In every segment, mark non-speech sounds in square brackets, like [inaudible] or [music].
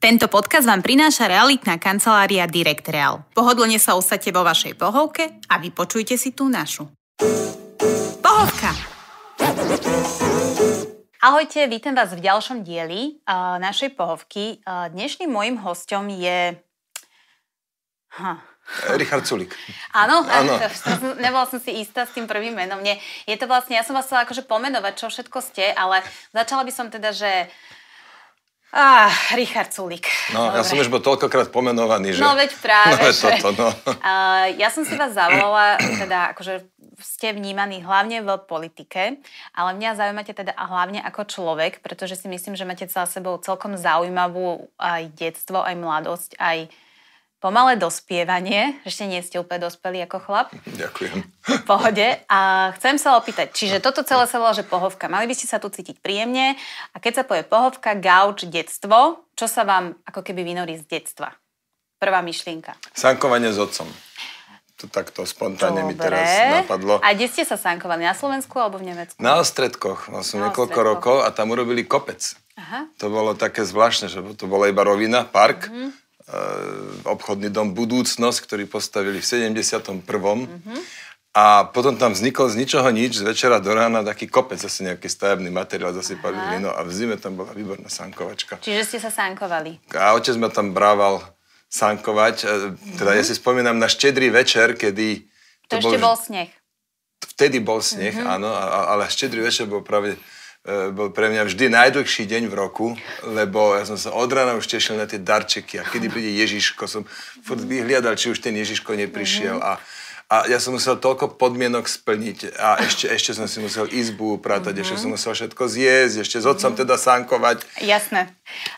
Tento podcast vám prináša realitná kancelária Direct Real. Pohodlne sa ostate vo vašej pohovke a vypočujte si tú našu. Pohovka! Ahojte, vítam vás v ďalšom dieli uh, našej pohovky. Uh, dnešným môjim hostom je... Huh. Richard Sulik. Áno, áno. [laughs] nebola som si istá s tým prvým menom. Nie, je to vlastne, ja som vás chcela akože pomenovať, čo všetko ste, ale začala by som teda, že Ah, Richard Sulik. No, Dobre. ja som už bol toľkokrát pomenovaný, že... No, veď práve. [laughs] No, veď toto, no. Uh, ja som si vás zavolala, [clears throat] teda, akože ste vnímaní hlavne v politike, ale mňa zaujímate teda hlavne ako človek, pretože si myslím, že máte za sebou celkom zaujímavú aj detstvo, aj mladosť, aj uh, pomalé dospievanie, ešte nie ste úplne dospelí ako chlap. [laughs] Ďakujem. V pohode. A chcem sa opýtať, čiže toto celé sa volá, že pohovka. Mali by ste sa tu cítiť príjemne a keď sa povie pohovka, gauč, detstvo, čo sa vám ako keby vynorí z detstva? Prvá myšlienka. Sankovanie s otcom. To takto spontánne Dobre. mi teraz napadlo. A kde ste sa sankovali? Na Slovensku alebo v Nemecku? Na Ostredkoch. Mal som niekoľko rokov a tam urobili kopec. Aha. To bolo také zvláštne, že to bola iba rovina, park. Mm-hmm. E, obchodný dom Budúcnosť, ktorý postavili v 71. Mm-hmm. A potom tam vznikol z ničoho nič, z večera do rána taký kopec, zase nejaký stavebný materiál, zasypali hlinu a v zime tam bola výborná sankovačka. Čiže ste sa sankovali. A otec ma tam brával sankovať. E, teda mm-hmm. ja mhm. si spomínam na štedrý večer, kedy... To, to ešte bol, bol sneh. Vtedy bol sneh, mm-hmm. áno, ale štedrý večer bol práve E, bol pre mňa vždy najdlhší deň v roku, lebo ja som sa od rána už tešil na tie darčeky a kedy príde Ježiško, som furt vyhliadal, či už ten Ježiško neprišiel mhm. a, a ja som musel toľko podmienok splniť a ešte, ešte som si musel izbu upratať, mhm. ešte som musel všetko zjesť, ešte s otcom mhm. teda sankovať. Jasné.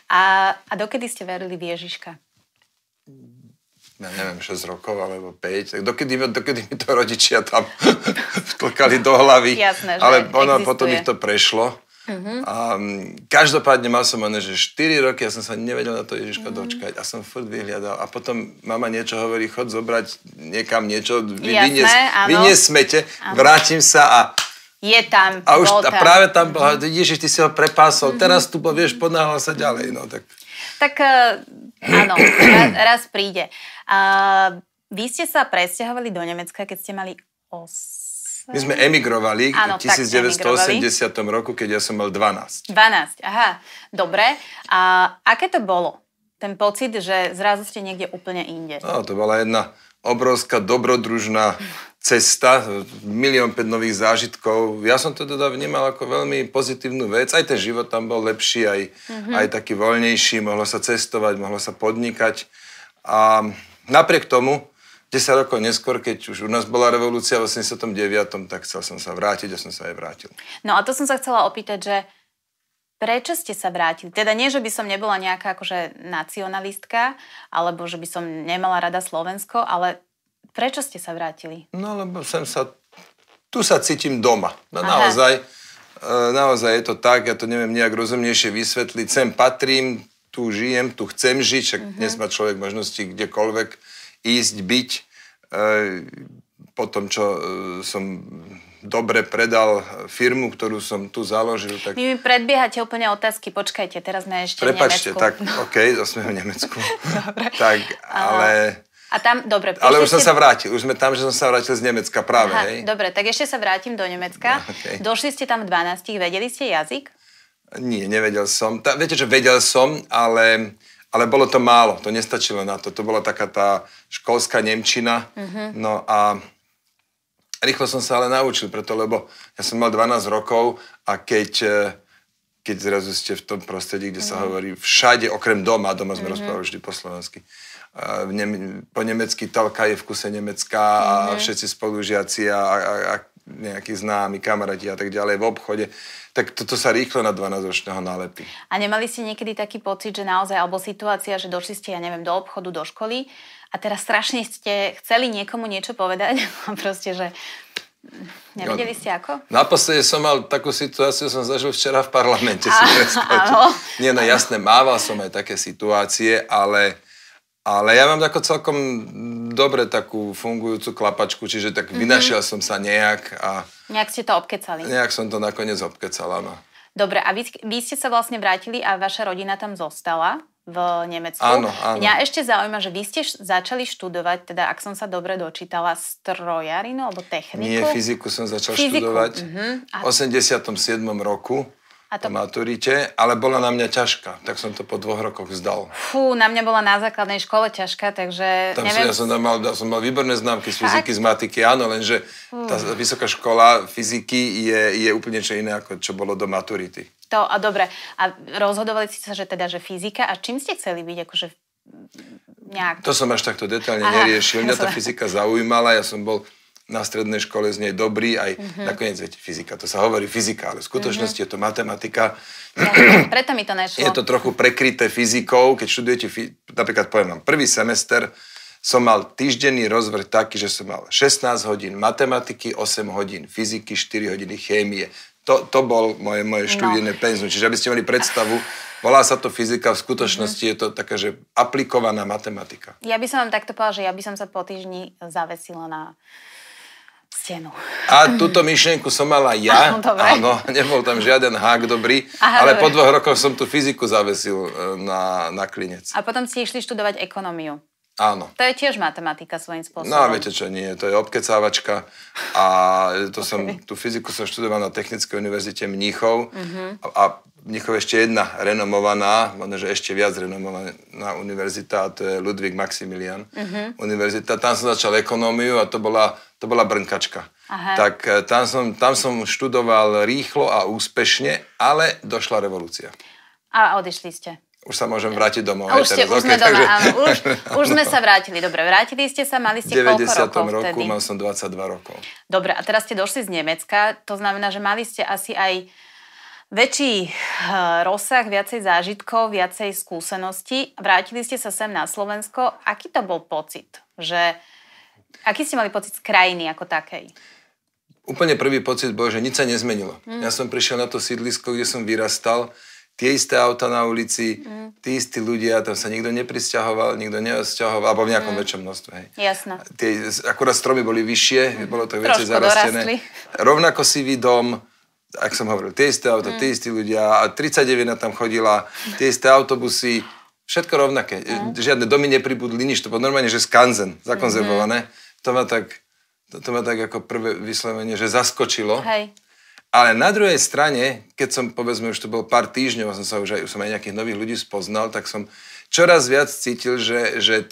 A, a dokedy ste verili v Ježiška? ja neviem, 6 rokov alebo 5, tak dokedy, dokedy mi to rodičia tam [laughs] vtlkali do hlavy. Jasné, že Ale ono, potom ich to prešlo. Uh-huh. A mm, každopádne mal som ono, že 4 roky, ja som sa nevedel na to Ježiška uh-huh. dočkať a som furt vyhľadal. A potom mama niečo hovorí, chod zobrať niekam niečo, vy, vynies, vynies áno. vrátim sa a je tam. A, už, a práve tam bola, mhm. Ježiš, ty si ho prepásol, uh-huh. teraz tu bol, vieš, ponáhal sa ďalej. No, tak tak eh, Áno, [clears throat] raz, raz príde. Uh, vy ste sa presťahovali do Nemecka, keď ste mali 8 my sme emigrovali v 1980 emigrovali. roku, keď ja som mal 12. 12, aha, dobre. A aké to bolo? Ten pocit, že zrazu ste niekde úplne inde. No, to bola jedna obrovská dobrodružná cesta, milión päť nových zážitkov. Ja som to teda vnímal ako veľmi pozitívnu vec. Aj ten život tam bol lepší, aj, mm-hmm. aj taký voľnejší, mohlo sa cestovať, mohlo sa podnikať. A napriek tomu, 10 rokov neskôr, keď už u nás bola revolúcia v 89., tak chcel som sa vrátiť a som sa aj vrátil. No a to som sa chcela opýtať, že prečo ste sa vrátili? Teda nie, že by som nebola nejaká akože nacionalistka, alebo že by som nemala rada Slovensko, ale Prečo ste sa vrátili? No lebo sem sa... Tu sa cítim doma. No, naozaj, eh, naozaj je to tak, ja to neviem nejak rozumnejšie vysvetliť. Sem patrím, tu žijem, tu chcem žiť, však uh-huh. dnes má človek možnosti kdekoľvek ísť, byť. Eh, po tom, čo eh, som dobre predal firmu, ktorú som tu založil, tak... Vy mi predbiehate úplne otázky, počkajte, teraz na ešte Prepačte, v Nemecku. tak, no. [laughs] OK, zase sme v Nemecku. dobre. Tak, ale... Aha. A tam, dobre. Ale už som ste... sa vrátil, už sme tam, že som sa vrátil z Nemecka práve, Aha, hej? Dobre, tak ešte sa vrátim do Nemecka. [laughs] okay. Došli ste tam v 12, vedeli ste jazyk? Nie, nevedel som. Tá, viete, že vedel som, ale, ale bolo to málo, to nestačilo na to. To bola taká tá školská Nemčina. Uh-huh. No a rýchlo som sa ale naučil, preto lebo ja som mal 12 rokov a keď e, keď zrazu ste v tom prostredí, kde mm-hmm. sa mhm. hovorí všade, okrem doma, doma sme mm-hmm. rozprávali vždy po slovensky, ne, po nemecky Talka je v kuse Nemecka a mm-hmm. všetci spolužiaci a, a, a nejakí známi, kamaráti a tak ďalej v obchode, tak toto sa rýchlo na 12-ročného nalepí. A nemali ste niekedy taký pocit, že naozaj, alebo situácia, že došli ste, ja neviem, do obchodu, do školy a teraz strašne ste chceli niekomu niečo povedať [laughs] a proste, že Nevedeli no, ste ako? Naposledy som mal takú situáciu, som zažil včera v parlamente, si [laughs] predstavte. Nie, no jasné, mával som aj také situácie, ale ale ja mám ako celkom dobre takú fungujúcu klapačku, čiže tak mm-hmm. vynašiel som sa nejak a... Nejak ste to obkecali. Nejak som to nakoniec obkecala, no. Dobre, a vy, vy ste sa vlastne vrátili a vaša rodina tam zostala v Nemecku. Áno, áno. Mňa ešte zaujíma, že vy ste začali študovať, teda ak som sa dobre dočítala, strojarinu alebo techniku? Nie, fyziku som začal fyziku. študovať mm-hmm. v 87. roku. A to... po maturite, ale bola na mňa ťažká, tak som to po dvoch rokoch zdal. Fú, na mňa bola na základnej škole ťažká, takže tam neviem... Som, ja som, tam mal, som mal výborné známky z fyziky, Fakt? z matiky, áno, lenže Fú. tá vysoká škola fyziky je, je úplne čo iné, ako čo bolo do maturity. To, a dobre, a rozhodovali ste sa, že teda, že fyzika, a čím ste chceli byť, akože nejak... To som až takto detálne neriešil, mňa tá fyzika zaujímala, ja som bol na strednej škole z nej dobrý, aj mm-hmm. nakoniec viete, fyzika. To sa hovorí fyzika, ale v skutočnosti mm-hmm. je to matematika. No, preto mi to nešlo. Je to trochu prekryté fyzikou. Keď študujete, napríklad poviem vám, prvý semester som mal týždenný rozvrh taký, že som mal 16 hodín matematiky, 8 hodín fyziky, 4 hodiny chémie. To, to bol moje, moje no. študijné no. penzum. Čiže aby ste mali predstavu, Volá sa to fyzika, v skutočnosti mhm. je to taká, že aplikovaná matematika. Ja by som vám takto povedala, že ja by som sa po týždni zavesila na stenu. A túto myšlienku som mala ja. Áno, Áno [laughs] nebol tam žiaden hák dobrý, Aha, ale dobre. po dvoch rokoch som tú fyziku zavesil e, na, na klinec. A potom si išli študovať ekonómiu. Áno. To je tiež matematika svojím spôsobom. No a viete čo, nie, to je obkecávačka a to [laughs] okay. som, tú fyziku som študoval na Technickej univerzite Mníchov uh-huh. a, a Mníchov ešte jedna renomovaná, možno, že ešte viac renomovaná univerzita a to je Ludvík Maximilian uh-huh. univerzita. Tam som začal ekonómiu a to bola, to bola brnkačka. Aha. Tak e, tam som, tam som študoval rýchlo a úspešne, ale došla revolúcia. A odišli ste už sa môžem vrátiť domov. A už, ste, teraz, už, okay, sme takže... doma, áno, už, [laughs] už sme sa vrátili. Dobre, vrátili ste sa, mali ste koľko rokov roku vtedy? mal som 22 rokov. Dobre, a teraz ste došli z Nemecka, to znamená, že mali ste asi aj väčší eh, rozsah, viacej zážitkov, viacej skúseností. Vrátili ste sa sem na Slovensko. Aký to bol pocit? Že, aký ste mali pocit z krajiny ako takej? Úplne prvý pocit bol, že nič sa nezmenilo. Mm. Ja som prišiel na to sídlisko, kde som vyrastal tie isté auta na ulici, mm. tí istí ľudia, tam sa nikto neprisťahoval, nikto neosťahoval, alebo v mm. nejakom mm. väčšom množstve. Hej. Jasné. Tie, akurát stromy boli vyššie, mm. bolo to viacej zarastené. Dorastli. Rovnako sivý dom, ak som hovoril, tie isté auta, mm. tie istí ľudia, a 39 tam chodila, tie isté autobusy, všetko rovnaké. Mm. E, žiadne domy nepribudli, nič, to bolo normálne, že skanzen, zakonzervované. Mm. To ma tak to, to ma tak ako prvé vyslovenie, že zaskočilo. Hej. Ale na druhej strane, keď som, povedzme, už to bol pár týždňov, som sa už aj, už som aj nejakých nových ľudí spoznal, tak som čoraz viac cítil, že, že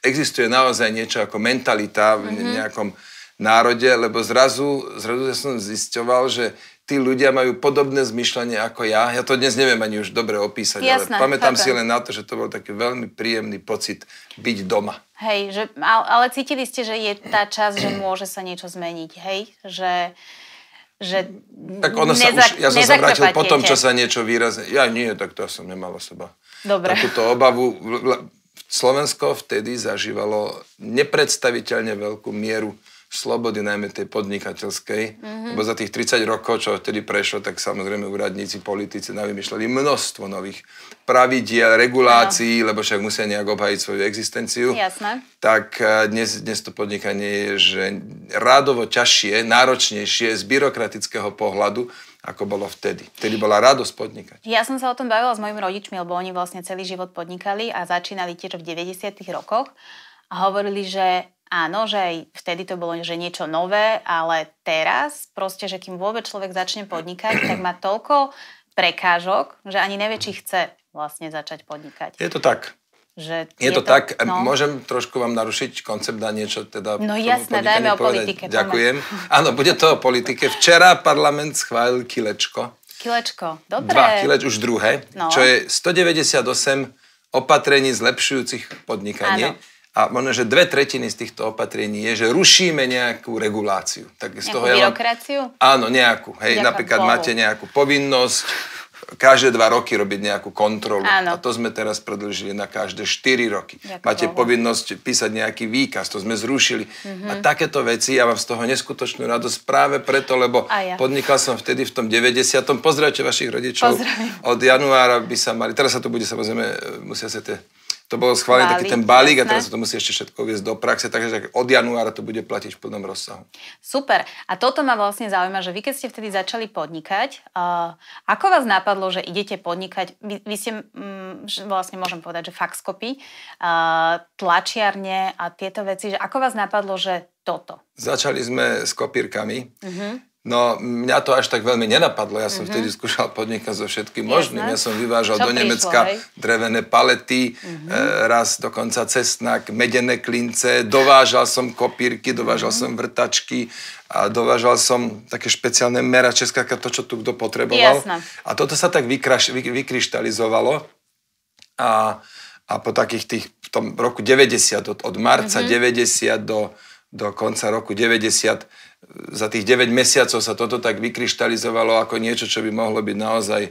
existuje naozaj niečo ako mentalita v mhm. nejakom národe, lebo zrazu, zrazu ja som zisťoval, že tí ľudia majú podobné zmyšľanie ako ja. Ja to dnes neviem ani už dobre opísať, Jasné, ale pamätám chápem. si len na to, že to bol taký veľmi príjemný pocit byť doma. Hej, že, ale cítili ste, že je tá čas, že môže sa niečo zmeniť, hej? Že že tak ona sa nezak- už, ja som sa vrátil po tom, čo sa niečo výrazne... Ja nie, tak to som nemal seba. Dobre. Takúto obavu... Slovensko vtedy zažívalo nepredstaviteľne veľkú mieru slobody, najmä tej podnikateľskej. Mm-hmm. Lebo za tých 30 rokov, čo vtedy prešlo, tak samozrejme úradníci, politici navymýšľali množstvo nových pravidiel, regulácií, no. lebo však musia nejak obhajiť svoju existenciu. Jasné. Tak eh, dnes, dnes to podnikanie je, že rádovo ťažšie, náročnejšie z byrokratického pohľadu, ako bolo vtedy. Vtedy bola radosť podnikať. Ja som sa o tom bavila s mojimi rodičmi, lebo oni vlastne celý život podnikali a začínali tiež v 90. rokoch a hovorili, že Áno, že vtedy to bolo že niečo nové, ale teraz proste, že kým vôbec človek začne podnikať, tak má toľko prekážok, že ani nevie, či chce vlastne začať podnikať. Je to tak. Že je, je to, to tak, no. môžem trošku vám narušiť koncept a niečo teda... No jasné, dajme o povedať. politike. Ďakujem. Áno, bude to o politike. Včera parlament schválil kilečko. Kilečko, dobre. Dva kileč, už druhé, no. čo je 198 opatrení zlepšujúcich podnikanie. Áno. A možno, že dve tretiny z týchto opatrení je, že rušíme nejakú reguláciu. Tak z nejakú toho byrokraciu? Ja vám... Áno, nejakú. Hej, Ďakujem napríklad Bohu. máte nejakú povinnosť každé dva roky robiť nejakú kontrolu. Áno. A to sme teraz predlžili na každé 4 roky. Ďakujem máte Bohu. povinnosť písať nejaký výkaz, to sme zrušili. Mm-hmm. A takéto veci, ja mám z toho neskutočnú radosť práve preto, lebo ja. podnikal som vtedy v tom 90. Pozdravte vašich rodičov. Pozdravím. Od januára by sa mali, teraz sa to bude samozrejme, e, musia sa tie to bolo schválené taký ten balík jasné. a teraz sa to musí ešte všetko viesť do praxe, takže od januára to bude platiť v plnom rozsahu. Super. A toto ma vlastne zaujíma, že vy keď ste vtedy začali podnikať, uh, ako vás napadlo, že idete podnikať? Vy, vy ste, um, vlastne môžem povedať, že faxkopy, uh, eh, tlačiarne a tieto veci, že ako vás napadlo, že toto? Začali sme s kopírkami. Uh-huh. No, mňa to až tak veľmi nenapadlo. Ja som uh-huh. vtedy skúšal podnikať so všetkým možným. Ja som vyvážal Čo do Nemecka prišlo, drevené palety, uh-huh. raz dokonca cestnak, medené klince, dovážal som kopírky, dovážal uh-huh. som vrtačky, a dovážal som také špeciálne merače, to, čo tu kto potreboval. Jasne. A toto sa tak vykraš, vy, vykryštalizovalo. A, a po takých tých, v tom roku 90, od, od marca mm-hmm. 90 do, do konca roku 90, za tých 9 mesiacov sa toto tak vykryštalizovalo ako niečo, čo by mohlo byť naozaj e,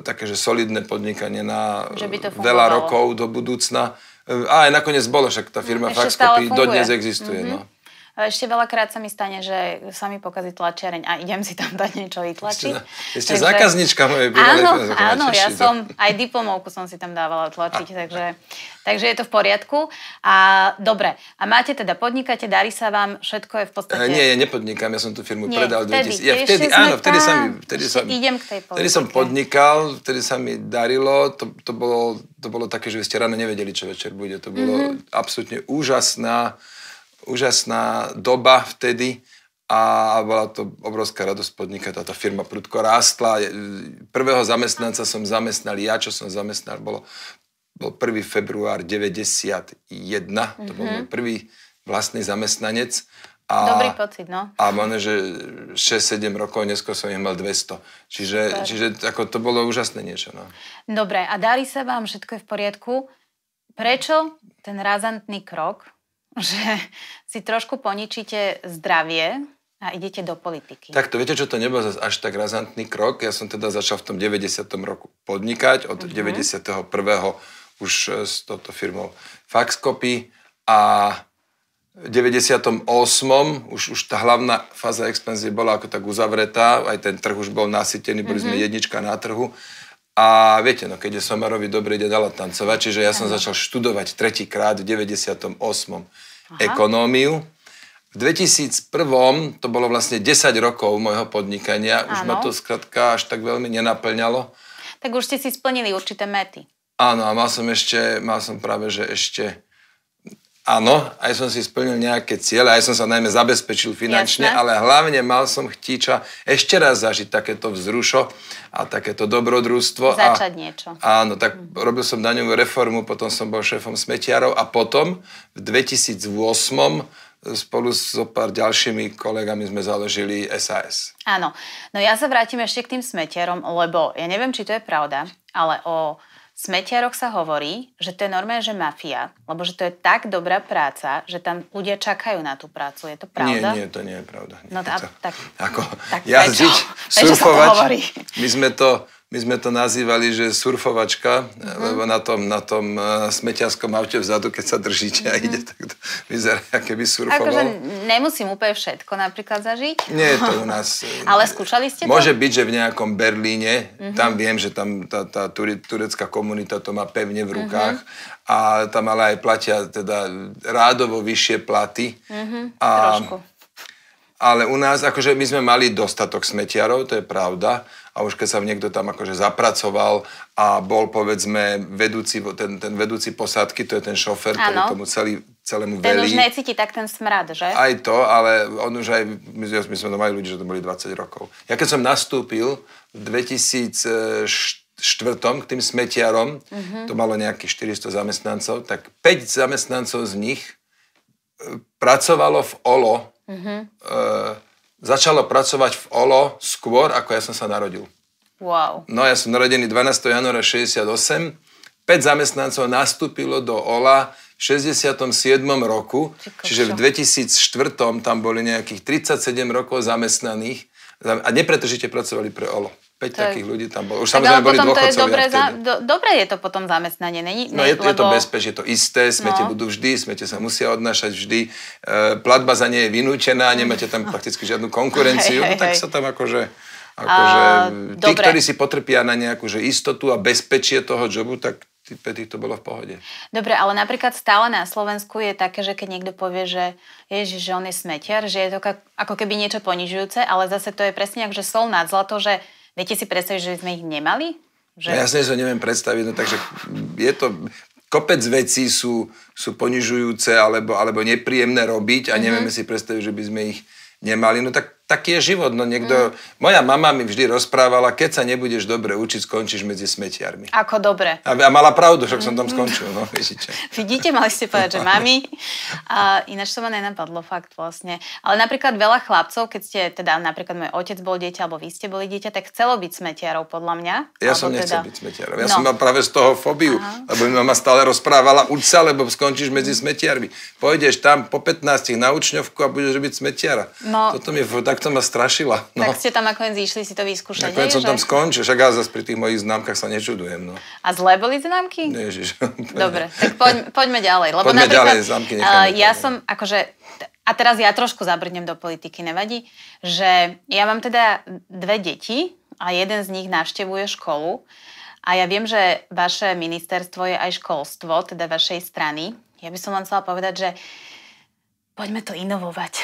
také, solidné podnikanie na veľa rokov do budúcna. E, a aj nakoniec bolo, však tá firma Ešte Faxcopy dodnes existuje. Mm-hmm. No. Mhm. Ešte veľakrát sa mi stane, že sa mi pokazí tlačiareň a idem si tam dať niečo vytlačiť. Ešte, ešte takže... zákaznička mojej bývalej Áno, [laughs] áno, ja som, aj diplomovku som si tam dávala tlačiť, takže, takže je to v poriadku. A dobre, a máte teda, podnikate, darí sa vám, všetko je v podstate... Eh, nie, ja nepodnikám, ja som tú firmu Nie, predal. Vtedy, 2000. Ja vtedy, áno, vtedy sa mi... Vtedy sa idem k tej Vtedy som podnikal, vtedy sa mi darilo, to, to, bolo, to bolo také, že vy ste ráno nevedeli, čo večer bude. To bolo mm-hmm. absolútne úžasná úžasná doba vtedy a bola to obrovská radosť podnikať. Táto firma prudko rástla. Prvého zamestnanca som zamestnal, ja čo som zamestnal, bolo, bol 1. február 91, mm-hmm. to bol môj mhm. prvý vlastný zamestnanec. A, Dobrý pocit, no. A možno, že 6-7 rokov neskôr som ich mal 200. Čiže, čiže ako to bolo úžasné niečo. No. Dobre, a dali sa vám, všetko je v poriadku. Prečo ten razantný krok, že si trošku poničíte zdravie a idete do politiky. Tak to viete, čo to nebol zase až tak razantný krok. Ja som teda začal v tom 90. roku podnikať, od uh-huh. Mhm. 91. už e, s touto firmou Faxcopy a v 98. Už, už tá hlavná fáza expanzie bola ako tak uzavretá, aj ten trh už bol nasytený, boli uh-huh. sme mhm. jednička na trhu a viete, no keď je Somarovi dobrý deň, dala tancovať, čiže ja som začal študovať tretíkrát v 98. Aha. ekonómiu. V 2001. to bolo vlastne 10 rokov môjho podnikania, už ano. ma to skratka až tak veľmi nenaplňalo. Tak už ste si splnili určité mety. Áno, a mal som ešte, mal som práve, že ešte áno, aj som si splnil nejaké ciele, aj som sa najmä zabezpečil finančne, Jasne. ale hlavne mal som chtíča ešte raz zažiť takéto vzrušo a takéto dobrodružstvo. Začať a, niečo. Áno, tak robil som daňovú reformu, potom som bol šéfom smetiarov a potom v 2008 spolu s so pár ďalšími kolegami sme založili SAS. Áno. No ja sa vrátim ešte k tým smetiarom, lebo ja neviem, či to je pravda, ale o Smetiarok sa hovorí, že to je normálne, že mafia, lebo že to je tak dobrá práca, že tam ľudia čakajú na tú prácu. Je to pravda? Nie, nie, to nie je pravda. Nie. No tá, to, tak, ako, tak ja prečo, [laughs] surfovať. my sme to my sme to nazývali, že surfovačka, uh-huh. lebo na tom, na tom eh, smeťaskom aute vzadu, keď sa držíte uh-huh. a mhm. ide, tak to vyzerá, aké by surfoval. Akože nemusím úplne všetko napríklad zažiť. Nie je to u nás. [laughs] Eh, ale skúšali ste to? Môže byť, že v nejakom Berlíne, uh-huh. tam viem, že tam tá, tá turecká komunita to má pevne v rukách uh-huh. a tam ale aj platia teda rádovo vyššie platy. Uh-huh. A, Trošku. Ale u nás, akože my sme mali dostatok smetiarov, to je pravda, a už keď sa niekto tam akože zapracoval a bol povedzme vedúci, ten, ten vedúci posádky, to je ten šofer, ano. ktorý tomu celý, celému ten velí. Ten už necíti tak ten smrad, že? Aj to, ale on už aj, my, my sme to mali ľudí, že to boli 20 rokov. Ja keď som nastúpil v 2004 štvrtom k tým smetiarom, uh-huh. to malo nejakých 400 zamestnancov, tak 5 zamestnancov z nich e, pracovalo v OLO, uh-huh. e, začalo pracovať v OLO skôr, ako ja som sa narodil. Wow. No ja som narodený 12. januára 68. 5 zamestnancov nastúpilo do OLA v 67. roku, Čiko, čiže v 2004. tam boli nejakých 37 rokov zamestnaných a nepretržite pracovali pre OLO. 5 to takých je... ľudí tam bolo. Už samozrejme boli dôchodcovia je dobré, za, do, dobre je to potom zamestnanie, není? No je, lebo... je to bezpečie, je to isté, smete no. budú vždy, smete sa musia odnášať vždy. E, platba za nie je vynúčená, nemáte tam [laughs] prakticky žiadnu konkurenciu, hej, no, hej, tak hej. sa tam akože... Akože a, tí, dobre. ktorí si potrpia na nejakú že istotu a bezpečie toho jobu, tak pre tých to bolo v pohode. Dobre, ale napríklad stále na Slovensku je také, že keď niekto povie, že ježiš, že on je smetiar, že je to ako keby niečo ponižujúce, ale zase to je presne ako, že sol nad zlato, že Viete si predstaviť, že sme ich nemali? Že... No ja sa neviem predstaviť, no takže je to... Kopec vecí sú, sú ponižujúce alebo, alebo nepríjemné robiť a mm-hmm. nevieme si predstaviť, že by sme ich nemali. No tak taký je život. No niekto, mm. Moja mama mi vždy rozprávala, keď sa nebudeš dobre učiť, skončíš medzi smetiarmi. Ako dobre. A, a mala pravdu, však som tam mm. skončil. No, ježiče. [laughs] Vidíte, mali ste povedať, že [laughs] mami. A ináč to ma nenapadlo fakt vlastne. Ale napríklad veľa chlapcov, keď ste, teda napríklad môj otec bol dieťa, alebo vy ste boli dieťa, tak chcelo byť smetiarou podľa mňa. Ja som nechcel teda... byť smetiarom. Ja no. som mal práve z toho fóbiu, Aha. lebo mi mama stále rozprávala, uč sa, lebo skončíš medzi smetiarmi. Pôjdeš tam po 15 na učňovku a budeš robiť smetiara. No. Toto mi tak tak to ma strašila. No. Tak ste tam nakoniec išli si to vyskúšať. Nakoniec som že? tam skončil, však ja zase pri tých mojich známkach sa nečudujem. No. A zlé boli známky? Ježiš. [laughs] Dobre, tak poď, poďme ďalej. Lebo poďme ďalej, známky Uh, ja tam. No. som, akože, a teraz ja trošku zabrnem do politiky, nevadí, že ja mám teda dve deti a jeden z nich navštevuje školu. A ja viem, že vaše ministerstvo je aj školstvo, teda vašej strany. Ja by som vám chcela povedať, že poďme to inovovať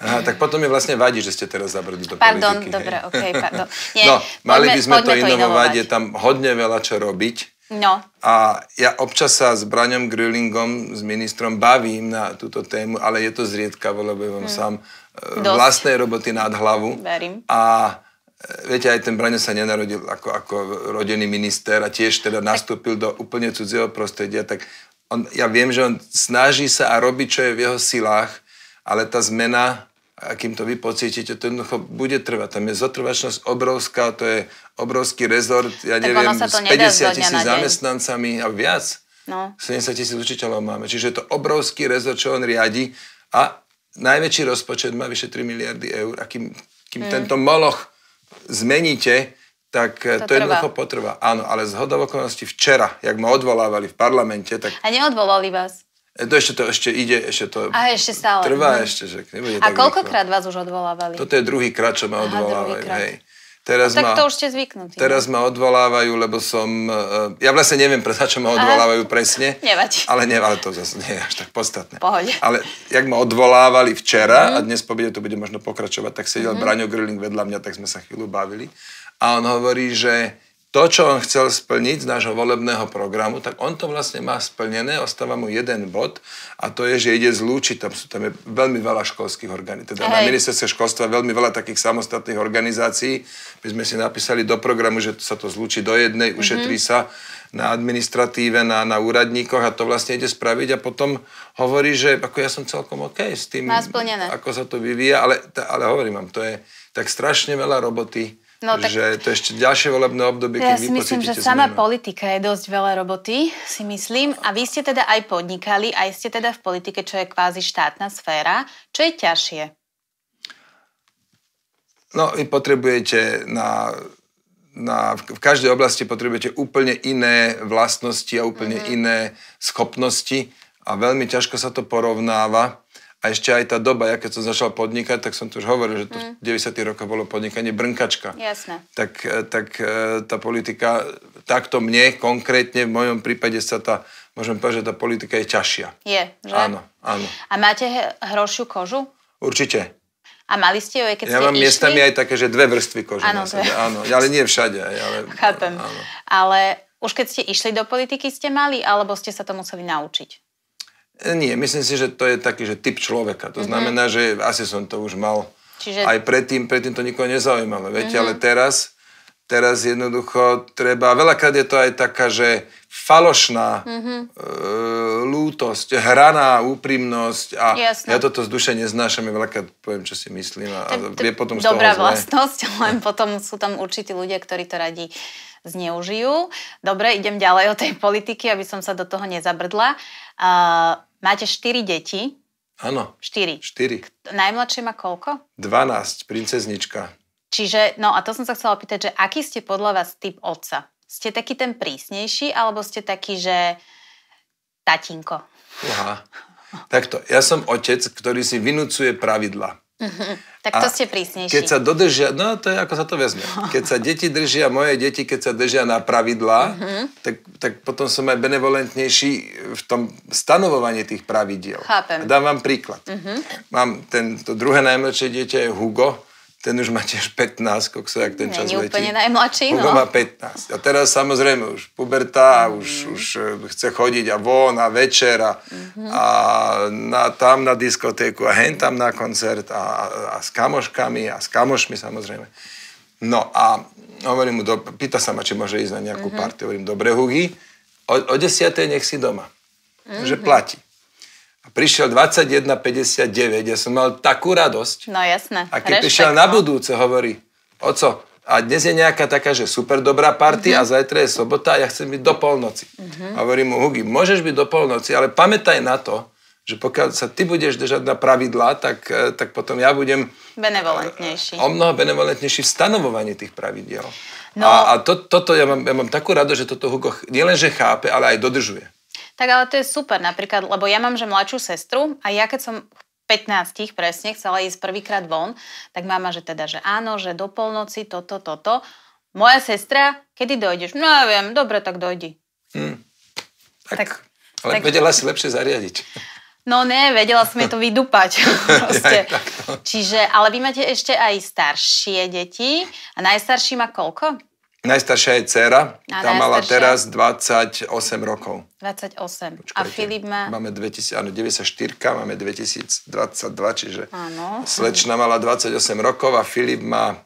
Aha, tak potom mi vlastne vadí, že ste teraz zabrali do pardon, politiky. Dobre, okay, [laughs] pardon, dobre, No, mali by sme to inovovať. inovovať, je tam hodne veľa čo robiť. No. A ja občas sa s Braňom Grillingom, s ministrom, bavím na túto tému, ale je to zriedkavo, lebo ja hmm. sám e, Dosť. vlastnej roboty nad hlavu. Verím. A e, viete, aj ten Braňo sa nenarodil ako, ako rodený minister a tiež teda nastúpil do úplne cudzieho prostredia, tak on, ja viem, že on snaží sa a robí, čo je v jeho silách, ale tá zmena, akým to vy pocítite, to jednoducho bude trvať. Tam je zotrvačnosť obrovská, to je obrovský rezort, ja tak neviem, s 50 tisíc zamestnancami a viac. No. 70 tisíc učiteľov máme. Čiže je to obrovský rezort, čo on riadi a najväčší rozpočet má vyše 3 miliardy eur a kým, kým mm. tento moloch zmeníte, tak to, to jednoducho potrvá. Áno, ale z hodovokonosti včera, jak ma odvolávali v parlamente, tak... A neodvolali vás? E, to ešte to ešte ide, ešte to a ešte stále. trvá mm. ešte. Že nebude a koľkokrát rýchlo. vás už odvolávali? Toto je druhý krát, čo ma odvolávajú. Aha, hej. Teraz no, tak ma, to už ste zvyknutí. Teraz ma odvolávajú, lebo som... E, e, ja vlastne neviem, prečo ma odvolávajú Aha. presne. Nevadí. Ale, ne, ale to zase nie je až tak podstatné. Pohode. Ale jak ma odvolávali včera mm. a dnes po to bude možno pokračovať, tak sedel mm. Braňo Grilling vedľa mňa, tak sme sa chvíľu bavili. A on hovorí, že to, čo on chcel splniť z nášho volebného programu, tak on to vlastne má splnené, ostáva mu jeden bod a to je, že ide zlúčiť, tam, sú, tam je veľmi veľa školských organizácií, teda Hej. na ministerstve školstva veľmi veľa takých samostatných organizácií. My sme si napísali do programu, že sa to zlúči do jednej, mm-hmm. ušetrí sa na administratíve, na, na úradníkoch a to vlastne ide spraviť a potom hovorí, že ako ja som celkom OK s tým, ako sa to vyvíja, ale, ale hovorím vám, to je tak strašne veľa roboty No, tak... Že to je ešte ďalšie volebné obdobie, ja keď si myslím, že sama zmenu. politika je dosť veľa roboty, si myslím. A vy ste teda aj podnikali, aj ste teda v politike, čo je kvázi štátna sféra. Čo je ťažšie? No, vy potrebujete na, na, v každej oblasti potrebujete úplne iné vlastnosti a úplne mm-hmm. iné schopnosti a veľmi ťažko sa to porovnáva a ešte aj tá doba, ja keď som začal podnikať, tak som tu už hovoril, že to v 90. Mm. rokoch bolo podnikanie brnkačka. Jasné. Tak, e, tak e, tá politika, takto mne konkrétne, v mojom prípade sa tá, môžem povedať, že tá politika je ťažšia. Je, že? Áno, áno. A máte hrošiu kožu? Určite. A mali ste ju aj keď ja ste Ja mám išli? miestami aj také, že dve vrstvy kože. Áno, dve. áno ale nie všade. Ale, Chápem. Áno. Ale už keď ste išli do politiky, ste mali, alebo ste sa to museli naučiť? E, nie, myslím si, že to je taký že typ človeka. To mm-hmm. znamená, že asi som to už mal Čiže... aj predtým, predtým to nikoho nezaujímalo, viete, mm-hmm. ale teraz, teraz jednoducho treba, veľakrát je to aj taká, že falošná mm-hmm. e, lútosť, hraná úprimnosť a Jasne. ja toto z duše neznášam, veľakrát poviem, čo si myslím a, to, to, a je potom Dobrá toho vlastnosť, [laughs] len potom sú tam určití ľudia, ktorí to radi zneužijú. Dobre, idem ďalej o tej politiky, aby som sa do toho nezabrdla. Uh, Máte štyri deti. Áno. štyri. Štyri. Najmladšie má koľko? 12, princeznička. Čiže, no a to som sa chcela opýtať, že aký ste podľa vás typ otca? Ste taký ten prísnejší, alebo ste taký, že tatinko? Aha. Takto, ja som otec, ktorý si vynúcuje pravidla. Mhm. Tak to a ste prísnejší. Keď sa dodržia, no to je ako sa to vezme. [laughs] Keď sa deti držia, moje deti, keď sa držia na pravidlá, uh-huh. tak, tak potom som aj benevolentnejší v tom stanovovaní tých pravidiel. Chápem. A dám vám príklad. Uh-huh. Mám tento to druhé najmladšie dieťa je Hugo, ten už má tiež 15, kokso, jak ten čas Nie, letí. Nie, úplne najmladší, no, no. má 15. A teraz samozrejme už pubertá, mm. už, už eh, chce chodiť a von a večer a, mm-hmm. a na, tam na diskotéku a hen tam na koncert a, a, a s kamoškami a s kamošmi samozrejme. No a hovorím mu, do, pýta sa ma, či môže ísť na nejakú mm-hmm. party. Hovorím, dobre, Hugi, o, o desiatej nech si doma. Mm-hmm. Že mhm. platí. A prišiel 21.59, ja som mal takú radosť. No jasné. A keď Rešpekt, prišiel no. na budúce, hovorí, oco, a dnes je nejaká taká, že super dobrá party mm-hmm. a mhm. zajtra je sobota a ja chcem byť do polnoci. Mm-hmm. A hovorím mu, Hugi, môžeš byť do polnoci, ale pamätaj na to, že pokiaľ sa ty budeš držať na pravidlá, tak, e, tak potom ja budem e, benevolentnejší. o mnoho benevolentnejší v stanovovaní tých pravidiel. No. A, a to, toto, ja mám, ja mám takú rado, že toto Hugo nielenže chápe, ale aj dodržuje. Tak ale to je super napríklad, lebo ja mám, že mladšiu sestru a ja keď som 15 presne chcela ísť prvýkrát von, tak mama, že teda, že áno, že do polnoci, toto, toto. Moja sestra, kedy dojdeš? No ja viem, dobre, tak dojdi. Hmm. Tak, tak, ale tak, vedela si lepšie zariadiť. No ne, vedela som je to vydupať. [laughs] [laughs] proste. No. Čiže, ale vy máte ešte aj staršie deti. A najstarší má koľko? Najstaršia je dcera, tá najstaršia? mala teraz 28 rokov. 28. Počkajte, a Filip má... Máme 2000, áno, 94, máme 2022, čiže áno. slečna mala 28 rokov a Filip má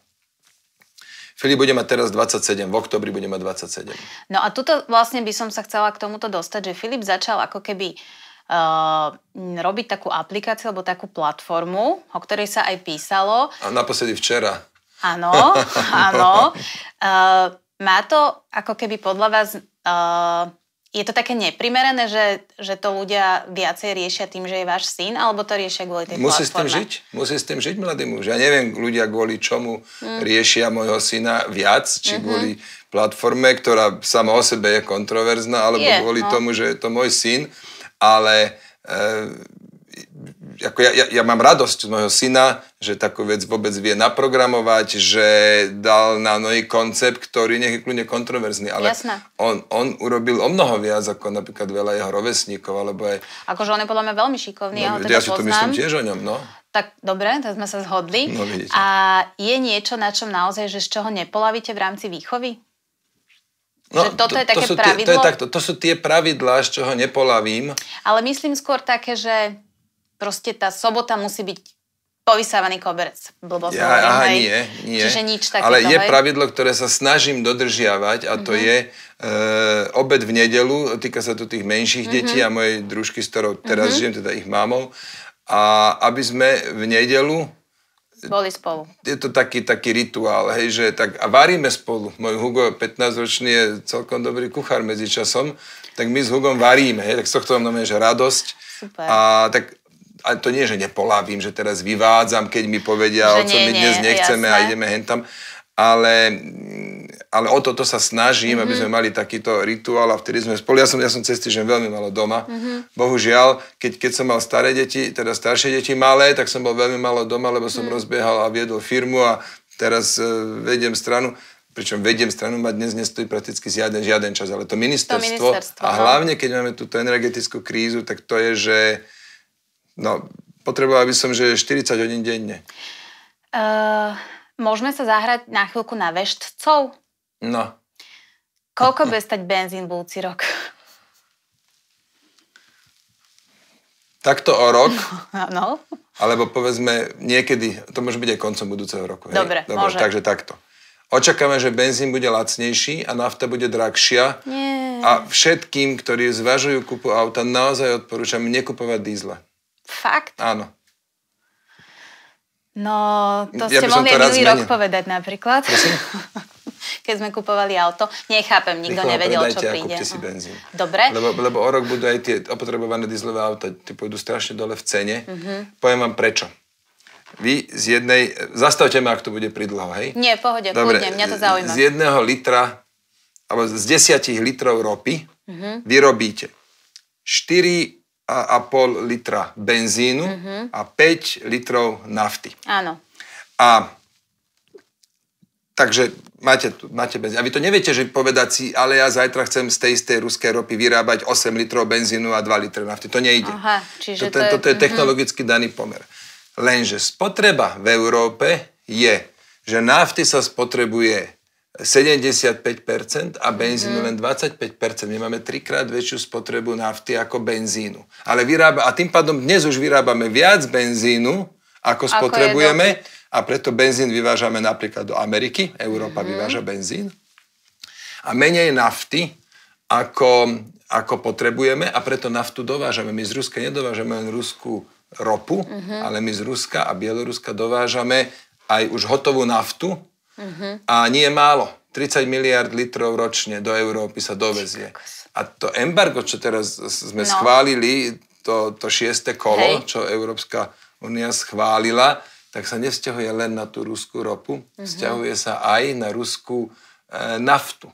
Filip bude mať teraz 27, v oktobri bude mať 27. No a tuto vlastne by som sa chcela k tomuto dostať, že Filip začal ako keby uh, robiť takú aplikáciu alebo takú platformu, o ktorej sa aj písalo. A naposledy včera. Áno, áno. Uh, [laughs] má to ako keby podľa vás... Uh, je to také neprimerané, že, že to ľudia viacej riešia tým, že je váš syn, alebo to riešia kvôli tej Musí platforme? s tým žiť, musí s tým žiť, mladý muž. Ja neviem, ľudia kvôli čomu mm. riešia môjho syna viac, či mm-hmm. kvôli platforme, ktorá sama o sebe je kontroverzná, alebo je, kvôli no. tomu, že je to môj syn, ale e, ako ja, ja, ja mám radosť z môjho syna, že takú vec vôbec vie naprogramovať, že dal na nový koncept, ktorý nech je kľudne kontroverzný, ale on, on urobil o mnoho viac ako napríklad veľa jeho rovesníkov, alebo aj... Akože on je podľa mňa veľmi šikovný, no, ja teda Ja si to myslím tiež o ňom, no. Tak dobre, to sme sa zhodli. No, A je niečo, na čom naozaj, že z čoho nepolavíte v rámci výchovy? No, že toto to, je také to sú pravidlo? Tie, to, je takto, to sú tie pravidlá, z čoho nepolavím. Ale myslím skôr také, že proste tá sobota musí byť povysávaný koberec. Blbosť, ja, hovorím, aha, nie, nie. Čiže nič také. Ale je hej? pravidlo, ktoré sa snažím dodržiavať a to mm-hmm. je e, obed v nedelu, týka sa to tých menších mm-hmm. detí a mojej družky, s ktorou teraz mm-hmm. žijem, teda ich mámou. A aby sme v nedelu boli spolu. Je to taký, taký rituál, hej, že tak a varíme spolu. Môj Hugo 15-ročný je celkom dobrý kuchár medzi časom, tak my s Hugom varíme, hej, tak z tohto mám že radosť. Super. A tak a to nie, že nepolávim, že teraz vyvádzam, keď mi povedia, že o co nie, my dnes nie, nechceme jasné. a ideme hentam, ale, mm, ale o toto sa snažím, mm-hmm. aby mhm. sme mali takýto rituál a vtedy sme spolu. Ja som, ja som cesty, že veľmi malo doma. Mm-hmm. Bohužiaľ, keď, keď som mal staré deti, teda staršie deti malé, tak som bol veľmi malo doma, lebo som mm. rozbiehal a viedol firmu a teraz e, vediem stranu pričom vediem stranu ma dnes nestojí prakticky žiaden, žiaden čas, ale to ministerstvo, to ministerstvo a no. hlavne keď máme túto energetickú krízu, tak to je, že No, potreboval by som, že 40 hodín denne. Uh, môžeme sa zahrať na chvíľku na veštcov? No. Koľko [laughs] bude stať benzín budúci rok? Takto o rok? No, no. Alebo povedzme niekedy, to môže byť aj koncom budúceho roku. Hej? Dobre, Dobre môže. Takže takto. Očakávame, že benzín bude lacnejší a nafta bude drahšia. Nie. A všetkým, ktorí zvažujú kúpu auta, naozaj odporúčam nekupovať dízle. Fakt? Áno. No, to ja ste mohli minulý rok zmenil. povedať napríklad. Prosím? [laughs] Keď sme kupovali auto. Nechápem, nikto Nechom, nevedel, predajte, čo príde. si benzín. Dobre. Lebo, lebo o rok budú aj tie opotrebované dieselové auta, tie pôjdu strašne dole v cene. Mm-hmm. Poviem vám prečo. Vy z jednej, zastavte ma, ak to bude pridlho, hej? Nie, pohode, Dobre, pôjdem, mňa to zaujíma. Z jedného litra, alebo z desiatich litrov ropy mm-hmm. vyrobíte 4 a pol litra benzínu mm-hmm. a 5 litrov nafty. Áno. A takže máte, máte benzín. A vy to neviete, že povedať si, ale ja zajtra chcem z tej istej ruskej ropy vyrábať 8 litrov benzínu a 2 litre nafty. To nejde. Aha, čiže toto, to, je, toto mhm. je technologicky mm-hmm. daný pomer. Lenže spotreba v Európe je, že nafty sa spotrebuje 75% a benzínu mm. len 25%. My máme trikrát väčšiu spotrebu nafty ako benzínu. Ale vyrába, a tým pádom dnes už vyrábame viac benzínu, ako, ako spotrebujeme a preto benzín vyvážame napríklad do Ameriky. Európa mm. vyváža benzín. A menej nafty, ako, ako potrebujeme a preto naftu dovážame. My z Ruska nedovážame len ruskú ropu, mm-hmm. ale my z Ruska a Bieloruska dovážame aj už hotovú naftu, Uh-huh. A nie je málo. 30 miliard litrov ročne do Európy sa dovezie. A to embargo, čo teraz sme no. schválili, to, to šieste kolo, Hej. čo Európska únia schválila, tak sa nevzťahuje len na tú ruskú ropu, uh-huh. vzťahuje sa aj na ruskú e, naftu.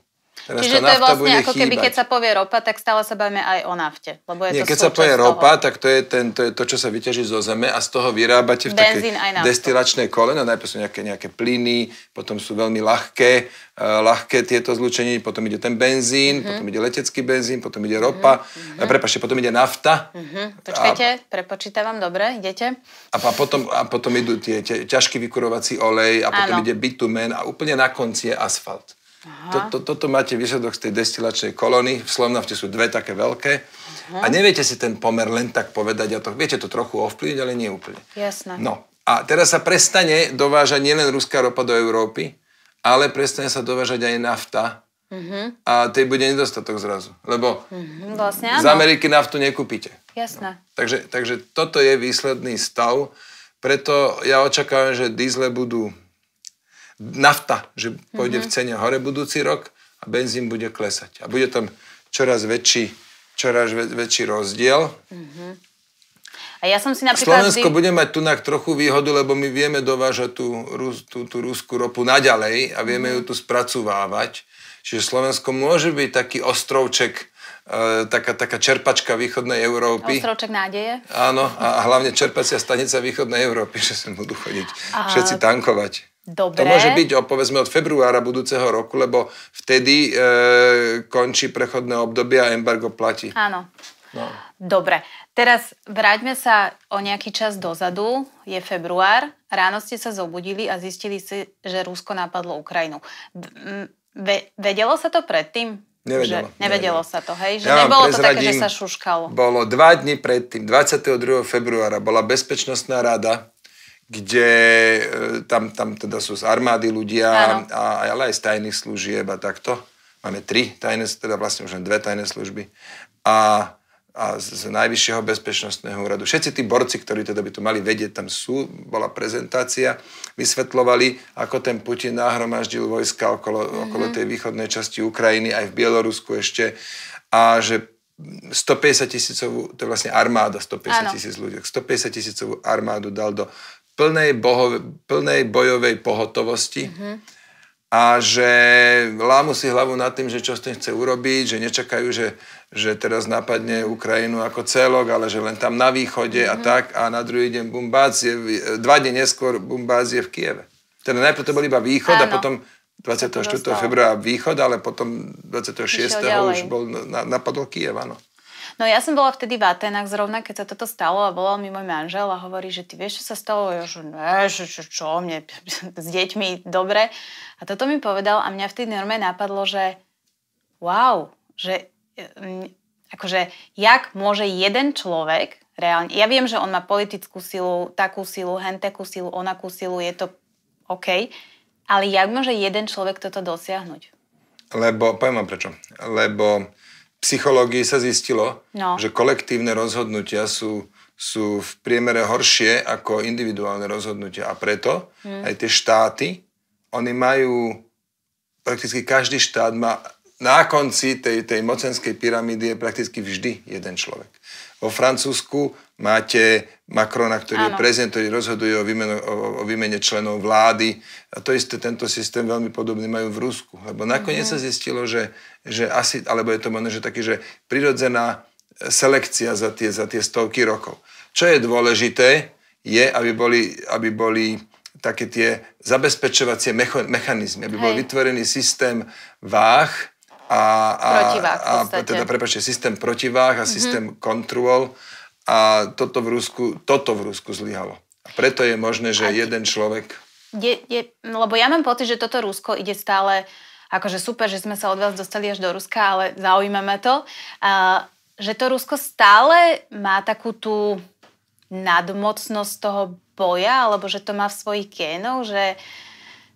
Teraz Čiže to je vlastne ako keby, keď sa povie ropa, tak stále sa bavíme aj o nafte. Lebo je Nie, to keď sa povie ropa, tak to je, ten, to je to, čo sa vyťaží zo zeme a z toho vyrábate v také destilačné kolena. Najprv sú nejaké, nejaké plyny, potom sú veľmi ľahké, uh, ľahké tieto zlučenie, potom ide ten benzín, mm-hmm. potom ide letecký benzín, potom ide ropa, mm-hmm. Mhm. Eh, prepačte, potom ide nafta. Mm-hmm. Počkajte, a, prepočítavam, dobre, idete. A, a, potom, a potom idú tie, tie ťažký vykurovací olej a potom ano. ide bitumen a úplne na konci je asfalt. Toto To, to, toto máte výsledok z tej destilačnej kolóny. V slovnavte sú dve také veľké. Aha. A neviete si ten pomer len tak povedať. A to, viete to trochu ovplyvniť, ale nie úplne. Jasné. No. A teraz sa prestane dovážať nielen ruská ropa do Európy, ale prestane sa dovážať aj nafta. Uh-huh. A tej bude nedostatok zrazu. Lebo uh-huh, vlastne, z Ameriky naftu nekúpite. Jasné. No. Takže, takže toto je výsledný stav. Preto ja očakávam, že diesle budú nafta, že pôjde mm-hmm. v mhm. cene hore budúci rok a benzín bude klesať. A bude tam čoraz väčší, čoraz väčší rozdiel. Mm-hmm. A ja som si napríklad... Slovensko bude mať tunak trochu výhodu, lebo my vieme dovážať tú, tú, tú rúskú ropu naďalej a vieme ju mhm. tu spracovávať. Čiže Slovensko môže byť taký ostrovček, eh, taká, taká čerpačka východnej Európy. Ostrovček nádeje. Áno, a hlavne čerpacia stanica východnej Európy, [laughs] že sa budú chodiť a... všetci tankovať. Dobre. To môže byť, povedzme, od februára budúceho roku, lebo vtedy e, končí prechodné obdobie a embargo platí. Áno. No. Dobre, teraz vráťme sa o nejaký čas dozadu, je február, ráno ste sa zobudili a zistili si, že Rusko napadlo Ukrajinu. Ve, vedelo sa to predtým? Nevedelo. Že, nevedelo neviem. sa to, hej? Že ja nebolo to také, že sa šuškalo. Bolo dva dni predtým, 22. februára, bola bezpečnostná rada kde e, tam, tam teda sú z armády ľudia, a, ale aj z tajných služieb a takto. Máme tri tajné, teda vlastne už len dve tajné služby. A, a z, z Najvyššieho bezpečnostného úradu. Všetci tí borci, ktorí teda by to mali vedieť, tam sú, bola prezentácia, vysvetlovali, ako ten Putin nahromaždil vojska okolo, mm-hmm. okolo tej východnej časti Ukrajiny, aj v Bielorusku ešte, a že 150 tisícovú, to je vlastne armáda, 150 tisíc ľudí, 150 tisícovú armádu dal do plnej, boho, plnej bojovej pohotovosti mm-hmm. a že lámu si hlavu nad tým, že čo s tým chce urobiť, že nečakajú, že, že teraz napadne Ukrajinu ako celok, ale že len tam na východe mm-hmm. a tak a na druhý deň Bumbác je, dva dne neskôr Bumbác je v Kieve. Teda najprv to bol iba východ Áno. a potom 24. februára východ, ale potom 26. už bol, napadol Kiev, áno. No ja som bola vtedy v Atenách zrovna, keď sa toto stalo a volal mi môj manžel a hovorí, že ty vieš, čo sa stalo? Ja že ne, že čo, čo, mne [laughs] s deťmi, dobre. A toto mi povedal a mňa vtedy norme napadlo, že wow, že mm, akože jak môže jeden človek reálne, ja viem, že on má politickú silu, takú silu, hen takú silu, onakú silu, je to OK, ale jak môže jeden človek toto dosiahnuť? Lebo, poviem vám prečo, lebo psychológii sa zistilo, no. že kolektívne rozhodnutia sú, sú v priemere horšie ako individuálne rozhodnutia. A preto hmm. aj tie štáty, oni majú, prakticky každý štát má na konci tej, tej mocenskej pyramídy je prakticky vždy jeden človek. Vo Francúzsku máte Macrona, ktorý je prezident, ktorý rozhoduje o výmene, o, o výmene členov vlády. A to isté, tento systém veľmi podobný majú v Rusku. Lebo nakoniec mm. sa zistilo, že, že asi, alebo je to možno, že taký, že prirodzená e, selekcia za tie, za tie stovky rokov. Čo je dôležité, je, aby boli, aby boli také tie zabezpečovacie mechanizmy, aby Hej. bol vytvorený systém váh, a, a, a teda, prepáčte, systém protiváh a mm-hmm. systém kontrol a toto v Rusku, toto v Rusku zlyhalo. A preto je možné, že a jeden človek... Je, je, lebo ja mám pocit, že toto Rusko ide stále akože super, že sme sa od vás dostali až do Ruska, ale zaujímame to, a, že to Rusko stále má takú tú nadmocnosť toho boja, alebo že to má v svojich génoch, že,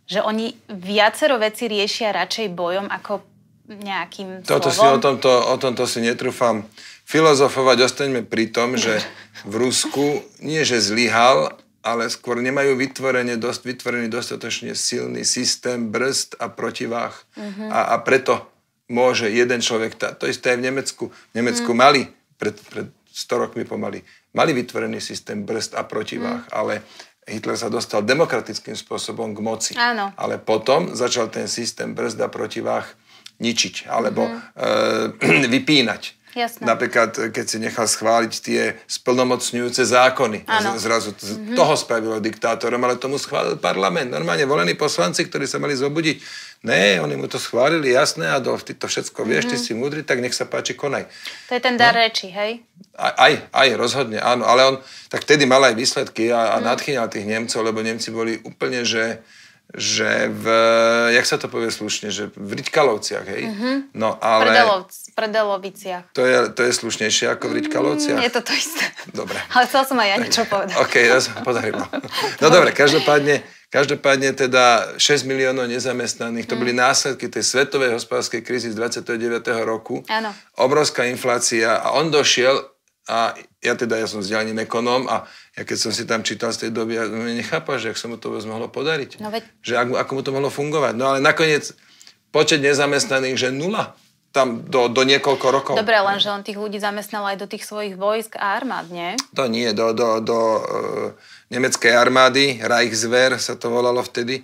že oni viacero veci riešia radšej bojom ako nejakým Toto si o tomto, o tomto si netrúfam filozofovať. Ostaňme pri tom, že v Rusku nie, že zlyhal, ale skôr nemajú vytvorené, dost, vytvorený dostatočne silný systém brzd a protivách. Mm-hmm. A, a preto môže jeden človek, tá, to isté aj v Nemecku. V Nemecku mm. mali pred, pred 100 rokmi pomaly, mali vytvorený systém brzd a protiváh, mm. ale Hitler sa dostal demokratickým spôsobom k moci. Áno. Ale potom začal ten systém brzd a protiváh ničiť alebo mm-hmm. e, [clears throat] vypínať. Jasné. Napríklad, eh, keď si nechal schváliť tie splnomocňujúce zákony. Z Zrazu mm-hmm. toho spravilo diktátorom, ale tomu schválil parlament. Normálne volení poslanci, ktorí sa mali zobudiť. Ne, oni mu to schválili, jasné, do, ty to všetko vieš, mm-hmm. ty mhm. si múdry, tak nech sa páči, konaj. To je ten dar no. reči, hej? Aj, aj, aj, rozhodne, áno. Ale on tak vtedy mal aj výsledky a, a mm. nadchýňal tých Nemcov, lebo Nemci boli úplne, že že v, jak sa to povie slušne, že v Ritkalovciach, hej? Uh-huh. No ale... Predelovc, predeloviciach. To je, to je slušnejšie ako v Ritkalovciach? Mm, je to to isté. Dobre. ale chcel som aj ja niečo povedať. OK, ja som podarilo. no dobre, každopádne, každopádne teda 6 miliónov nezamestnaných, to mm. boli následky tej svetovej hospodárskej krízy z 29. roku. Áno. Obrovská inflácia a on došiel a ja teda, ja som vzdialením ekonóm a ja keď som si tam čítal z tej doby, ja no, nechápal, že ak sa mu to vôbec mohlo podariť. No veď... Že ak, ako mu to mohlo fungovať. No ale nakoniec počet nezamestnaných, že nula tam do, do niekoľko rokov. Dobre, lenže on tých ľudí zamestnal aj do tých svojich vojsk a armád, nie? To nie, do, do, do uh, nemeckej armády, Reichswehr sa to volalo vtedy,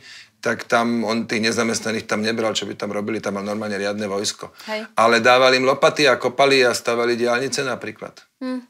tak tam on tých nezamestnaných tam nebral, čo by tam robili, tam mal normálne riadne vojsko. Hej. Ale dávali im lopaty a kopali a stavali diálnice napríklad. Hm.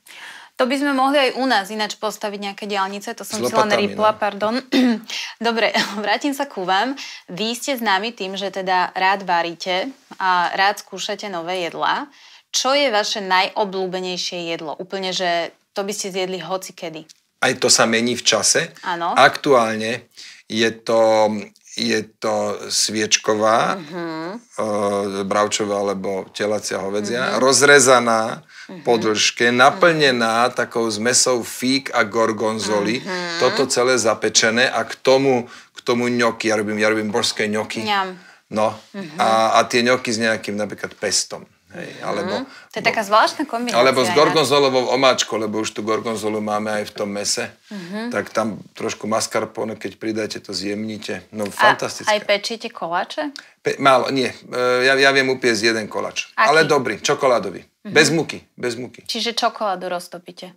To by sme mohli aj u nás ináč postaviť nejaké diálnice, to som si len no. pardon. [clears throat] Dobre, [clears throat] vrátim sa ku vám. Vy ste známi tým, že teda rád varíte a rád skúšate nové jedlá. Čo je vaše najobľúbenejšie jedlo? Úplne, že to by ste zjedli hoci kedy. Aj to sa mení v čase. Áno. Aktuálne je to je to sviečková, uh-huh. bravčová alebo telacia hovedzia, uh-huh. rozrezaná uh-huh. Mhm. po dĺžke, naplnená uh-huh. takou zmesou fík a gorgonzoli, uh-huh. toto celé zapečené a k tomu, k tomu ňoky, ja robím, ja robím božské ňoky. Ňam. No uh-huh. a, a tie ňoky s nejakým napríklad pestom. Hej, alebo, mm, to je taká zvláštna kombinácia. Alebo s gorgonzolovou omáčkou, lebo už tu gorgonzolu máme aj v tom mese. Mm-hmm. Tak tam trošku mascarpone, keď pridáte, to zjemnite. No, fantastické. A aj pečíte koláče? Pe- málo, nie. E, ja, ja viem upiecť jeden koláč. Aký? Ale dobrý, čokoládový. Mm-hmm. Bez muky, bez muky. Čiže čokoládu roztopíte?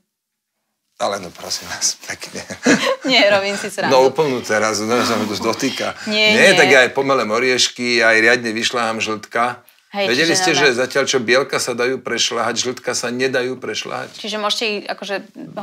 Ale no prosím vás, pekne. [laughs] nie, robím si srandu. No úplnú teraz, no sa mi to dotýka. Nie, nie, nie, tak ja aj pomelem oriešky, aj riadne vyšľahám žltka. Hej, Vedeli ste, no, že no. zatiaľ čo bielka sa dajú prešľahať, žltka sa nedajú prešľahať? Čiže môžete ich akože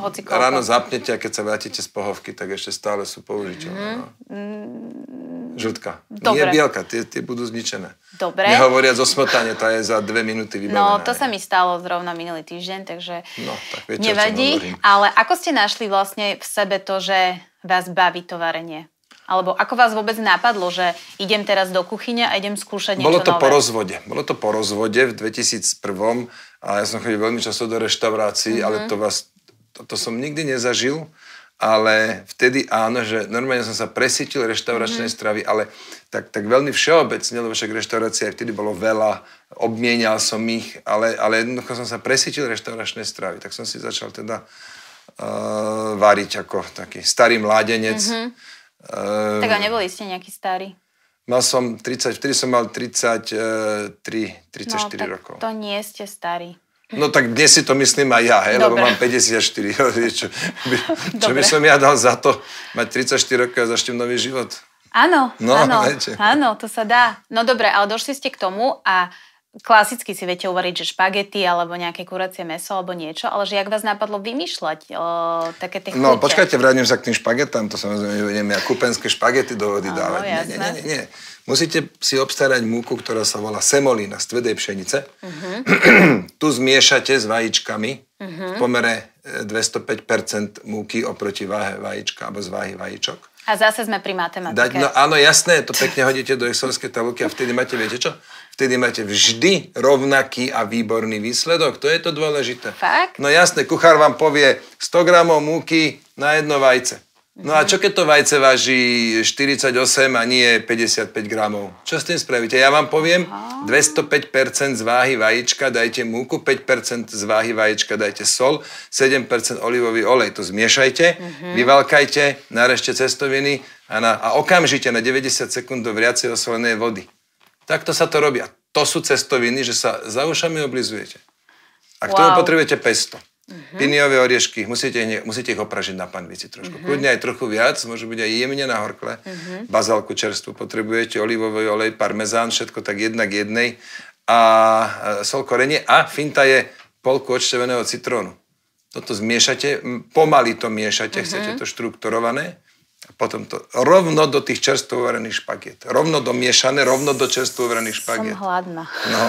hoci koľko... Ráno zapnete a keď sa vrátite z pohovky, tak ešte stále sú použiteľné. Mm-hmm. No. Žltka. Dobre. Nie bielka, tie, tie budú zničené. Dobre. Nehovoriac o smotane, tá je za dve minúty no, vybavená. No, to sa mi stalo zrovna minulý týždeň, takže no, tak viete, nevadí. Ale ako ste našli vlastne v sebe to, že vás baví to varenie? Alebo ako vás vôbec napadlo, že idem teraz do kuchyne a idem skúšať niečo Bolo to nové? po rozvode. Bolo to po rozvode v 2001. A ja som chodil veľmi často do reštaurácií, mm-hmm. ale to vás, to, to som nikdy nezažil. Ale vtedy áno, že normálne som sa presítil reštauračnej mm-hmm. stravy, ale tak, tak veľmi všeobecne, lebo však aj vtedy bolo veľa, obmienial som ich, ale, ale jednoducho som sa presítil reštauračnej stravy. Tak som si začal teda uh, variť ako taký starý mládenec. Mm-hmm Uh, tak a neboli ste nejaký starí? Mal som 30, vtedy som mal 33, 34 eh, no, tak rokov. to nie ste starí. No tak dnes si to myslím aj ja, hej, lebo mám 54, [laughs] čo, by, čo by som ja dal za to mať 34 rokov a začnem nový život. Áno, no, áno, áno, to sa dá. No dobre, ale došli ste k tomu a uh, klasicky si viete uvariť, že špagety alebo nejaké kuracie meso alebo niečo, ale že jak vás napadlo vymýšľať o, také tie no, chute. No počkajte, vrátim sa k tým špagetám, to samozrejme neviem, ja kúpenské špagety do vody dávať. No, nie, nie, nie, nie. Musíte si obstarať múku, ktorá sa volá semolina z tvrdej pšenice. Uh-huh. [clears throat] tu zmiešate s vajíčkami uh-huh. v mhm. pomere 205 múky oproti váhe vajíčka alebo z váhy vajíčok. A zase sme pri matematike. Dať, no áno, jasné, to pekne hodíte do excelskej tabulky a vtedy máte, viete čo? Vtedy máte vždy rovnaký a výborný výsledok. To je to dôležité. Fakt? No jasné, kuchár vám povie 100 gramov múky na jedno vajce. No a čo keď to vajce váži 48 a nie 55 gramov? Čo s tým spravíte? Ja vám poviem, 205% z váhy vajíčka dajte múku, 5% z váhy vajíčka dajte sol, 7% olivový olej. To zmiešajte, mm-hmm. vyvalkajte, narežte cestoviny a, na, a okamžite na 90 sekúnd do vriacej osolenej vody. Takto sa to robia. To sú cestoviny, že sa za ušami oblizujete. A k wow. tomu potrebujete pesto. Mm-hmm. Piniové oriešky, musíte, musíte ich opražiť na panvici trošku. Mm-hmm. Kľudne aj trochu viac, môže byť aj jemne na horkle. Mm-hmm. Bazálku čerstvu potrebujete, olivový olej, parmezán, všetko tak jedna k jednej. A e, sol korenie. A finta je polku odšteveného citrónu. Toto zmiešate, pomaly to miešate, mm-hmm. chcete to štrukturované. A potom to rovno do tých čerstvo uvarených špagiet. Rovno do miešané, rovno do čerstvo uvarených špagiet. Som hladná. No.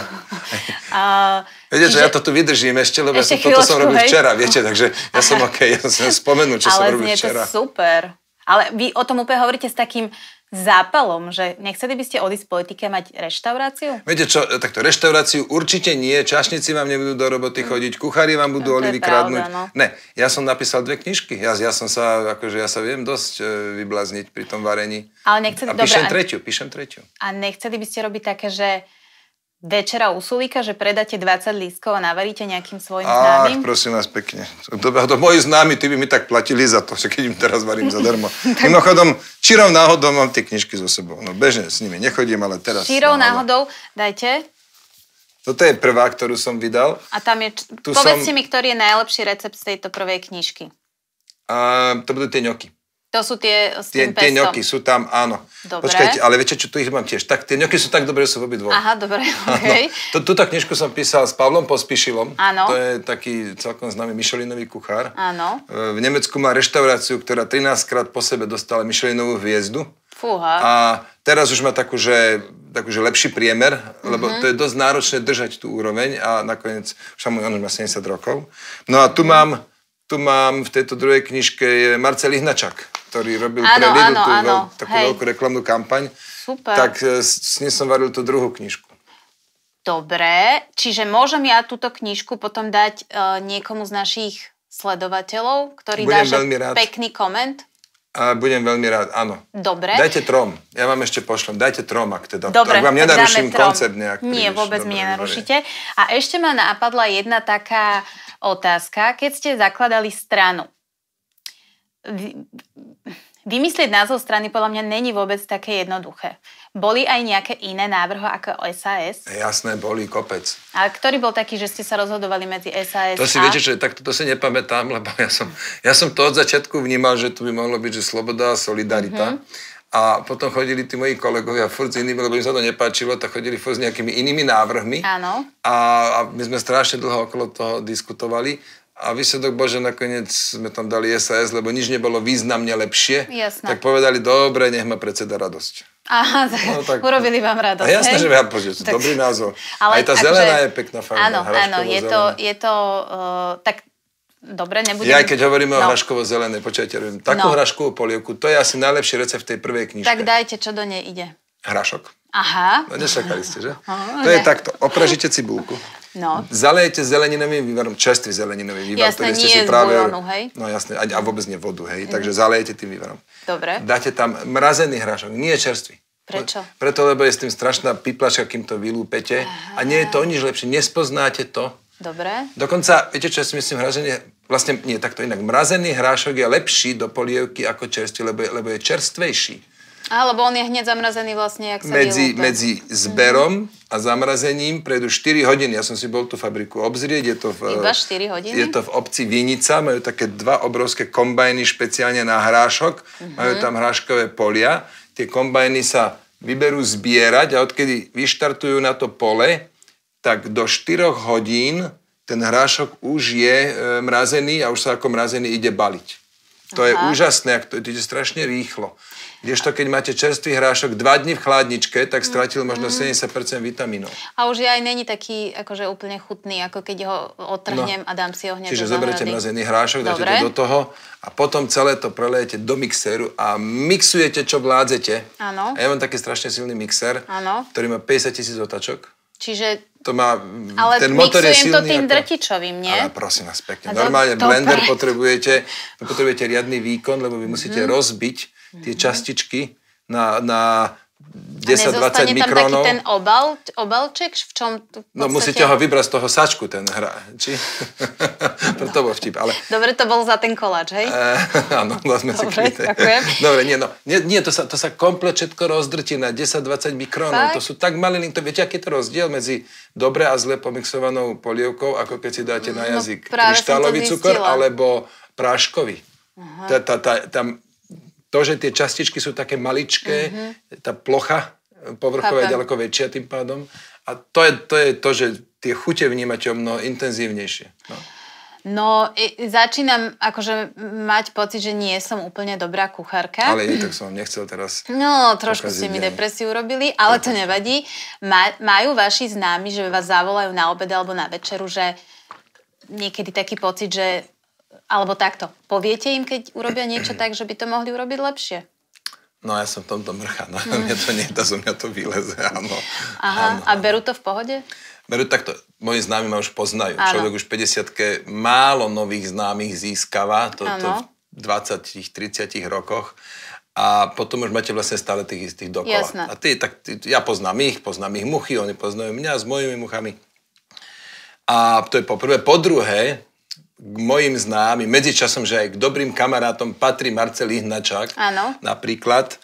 [laughs] Viete, že ja to tu vydržím ešte, lebo ešte ja som, toto som robil hej. včera, viete, takže ja som OK, ja som spomenul, čo Ale som robil včera. Ale to super. Ale vy o tom úplne hovoríte s takým zápalom, že nechceli by ste odísť z politike a mať reštauráciu? Viete čo, takto reštauráciu určite nie, čašníci vám nebudú do roboty hm. chodiť, kuchári vám budú no, olivy kradnúť. No. Ne, ja som napísal dve knižky, ja, ja som sa, akože ja sa viem dosť e, vyblázniť pri tom varení. Ale nechceli, a píšem dobra, tretiu, píšem tretiu. A nechceli by ste robiť také, že večera u Sulíka, že predáte 20 lístkov a navaríte nejakým svojim Ach, známym? Ach, prosím vás pekne. To, to moji známi, ty by mi tak platili za to, [laughs] že keď im teraz varím zadarmo. [laughs] Mimochodom, čirov náhodou mám tie knižky so sebou. No bežne s nimi nechodím, ale teraz... náhodou, náhodou, dajte. Toto je prvá, ktorú som vydal. A tam je... Tu Povedzte som... mi, ktorý je najlepší recept z tejto prvej knižky. A, to budú tie ňoky. To sú tie s tým tie, tie ňoky sú tam, áno. Dobre. Počkajte, ale viete, čo tu ich mám tiež. Tak tie ňoky sú tak dobré, že sú obi dvoch. Aha, dobre, [laughs] okay. Tuto knižku som písal s Pavlom Pospišilom. Áno. To je taký celkom známy Michelinový kuchár. Áno. E, v Nemecku má reštauráciu, ktorá 13 krát po sebe dostala Michelinovú hviezdu. Fúha. A teraz už má takú, že, takú, lepší priemer, lebo mm-hmm. to je dosť náročné držať tú úroveň a nakoniec, však môj má 70 rokov. No a tu mám, tu mám v tejto druhej knižke je Marcel Ihnačak ktorý robil áno, pre Lidu áno, tú áno, veľ, takú hej. veľkú reklamnú kampaň, Super. tak e, s, s ním som varil tú druhú knižku. Dobre, čiže môžem ja túto knižku potom dať e, niekomu z našich sledovateľov, ktorý Budem dá veľmi rád. pekný koment? A budem veľmi rád, áno. Dobre. Dajte trom, ja vám ešte pošlem, dajte trom, ak teda. Dobre, ak vám nenaruším koncert nejak. Nie, vôbec mi nenarušíte. A ešte ma napadla jedna taká otázka. Keď ste zakladali stranu, vymyslieť názov strany podľa mňa není vôbec také jednoduché. Boli aj nejaké iné návrhy ako SAS? E, jasné, boli kopec. A ktorý bol taký, že ste sa rozhodovali medzi SAS To si a... viete, že tak toto si nepamätám, [laughs] lebo ja som, ja som to od začiatku vnímal, že tu by mohlo byť, že sloboda a solidarita. Mm-hmm. A potom chodili tí moji kolegovia furt s inými, lebo im sa to nepáčilo, tak chodili furt s nejakými inými návrhmi. Áno. A, a my sme strašne dlho okolo toho diskutovali a výsledok bol, že nakoniec sme tam dali SAS, lebo nič nebolo významne lepšie. Jasné. Tak povedali, dobre, nech ma predseda radosť. Aha, tak, no, tak urobili vám radosť. A jasné, že ja, požiť, tak, dobrý názor. Ale Aj tá zelená je pekná farba. Áno, áno, je to, je to uh, tak Dobre, nebudem... Ja aj keď hovoríme no. o hraškovo zelené počujete, robím takú no. hraškovú polievku, to je asi najlepší recept v tej prvej knižke. Tak dajte, čo do nej ide. Hrašok. Aha. No nešakali ste, že? Aha, no, to ne. je takto. Opražite cibulku. No. Zalejete zeleninovým vývarom, čerstvý zeleninový vývar, jasné, ktorý ste si práve... Bojonu, hej? No jasne, a vôbec nie vodu, hej. Mm. Takže zalejete tým vývarom. Dobre. Dáte tam mrazený hrášok, nie čerstvý. Prečo? No, Preto, lebo je s tým strašná piplačka, kým to vylúpete. Aha. A nie je to o nič lepšie, nespoznáte to. Dobre. Dokonca, viete čo, ja si myslím, hraženie, vlastne nie, takto inak. Mrazený hrášok je lepší do polievky ako čerstvý, lebo je, lebo je čerstvejší. Alebo on je hneď zamrazený vlastne, jak sa medzi, to. medzi mhm. zberom mm. a zamrazením prejdú 4 hodiny. Ja som si bol tú fabriku obzrieť. Je to v, Iba 4 hodiny? Je to v obci Vinica. Majú také dva obrovské kombajny špeciálne na hrášok. Mm-hmm. Majú tam hráškové polia. Tie kombajny sa vyberú zbierať a odkedy vyštartujú na to pole, tak do 4 hodín ten hrášok už je e, mrazený a už sa ako mrazený ide baliť. To Aha. je úžasné, ak to ide strašne rýchlo. to, keď máte čerstvý hrášok 2 dní v chladničke, tak stratil možno 70% mm-hmm. vitamínov. A už je aj není taký akože úplne chutný, ako keď ho otrhnem no. a dám si ho hneď Čiže do zoberete mrazený hrášok, dáte to do toho a potom celé to prelejete do mixéru a mixujete, čo vládzete. Áno. A ja mám taký strašne silný mixer, ano. ktorý má 50 tisíc otačok. Čiže to má, ale ten motor je silný. to tým ako, drtičovým, nie? Ale prosím vás pekne. Normálne to blender pre... potrebujete, potrebujete riadny výkon, lebo vy musíte mm. rozbiť tie mhm. častičky na, na 10-20 mikronov. tam taký ten obal, obalček, v čom tu v no, podstate... No musíte ho vybrať z toho sačku, ten hra. Či? No. [laughs] to bol vtip, ale... Dobre, to bol za ten koláč, hej? Eh, áno, no sme Dobre, si ďakujem. Dobre, nie, no, nie, nie to, sa, to sa komplet všetko rozdrtí na 10-20 mikronov. Tak? To sú tak malé, to viete, aký je to rozdiel medzi dobre a zle pomixovanou polievkou, ako keď si dáte na no, jazyk no, kryštálový cukor, alebo práškový. Tá, tá, tá, tam to, že tie častičky sú také maličké, mm-hmm. tá plocha e, povrchová je ďaleko väčšia tým pádom. A to je, to je to, že tie chute vnímate o mnoho intenzívnejšie. No. No, začínam akože mať pocit, že nie som úplne dobrá kuchárka. Ale je, tak som nechcel teraz. No, trošku ste mi depresiu urobili, ale to nevadí. Majú vaši známi, že vás zavolajú na obed alebo na večeru, že niekedy taký pocit, že alebo takto, poviete im, keď urobia niečo tak, že by to mohli urobiť lepšie? No ja som v tomto mrcha, no mm. mne to nedá, zo mňa to vyleze, áno. Aha, áno. a berú to v pohode? Berú takto, moji známi ma už poznajú. Áno. Človek už v 50 málo nových známych získava, to, to v 20-30 rokoch. A potom už máte vlastne stále tých istých dokola. Jasné. A ty, tak, ty, ja poznám ich, poznám ich muchy, oni poznajú mňa s mojimi muchami. A to je po prvé. Po druhé, k mojim známym, medzičasom, že aj k dobrým kamarátom patrí Marcel Ihnačák Áno. napríklad,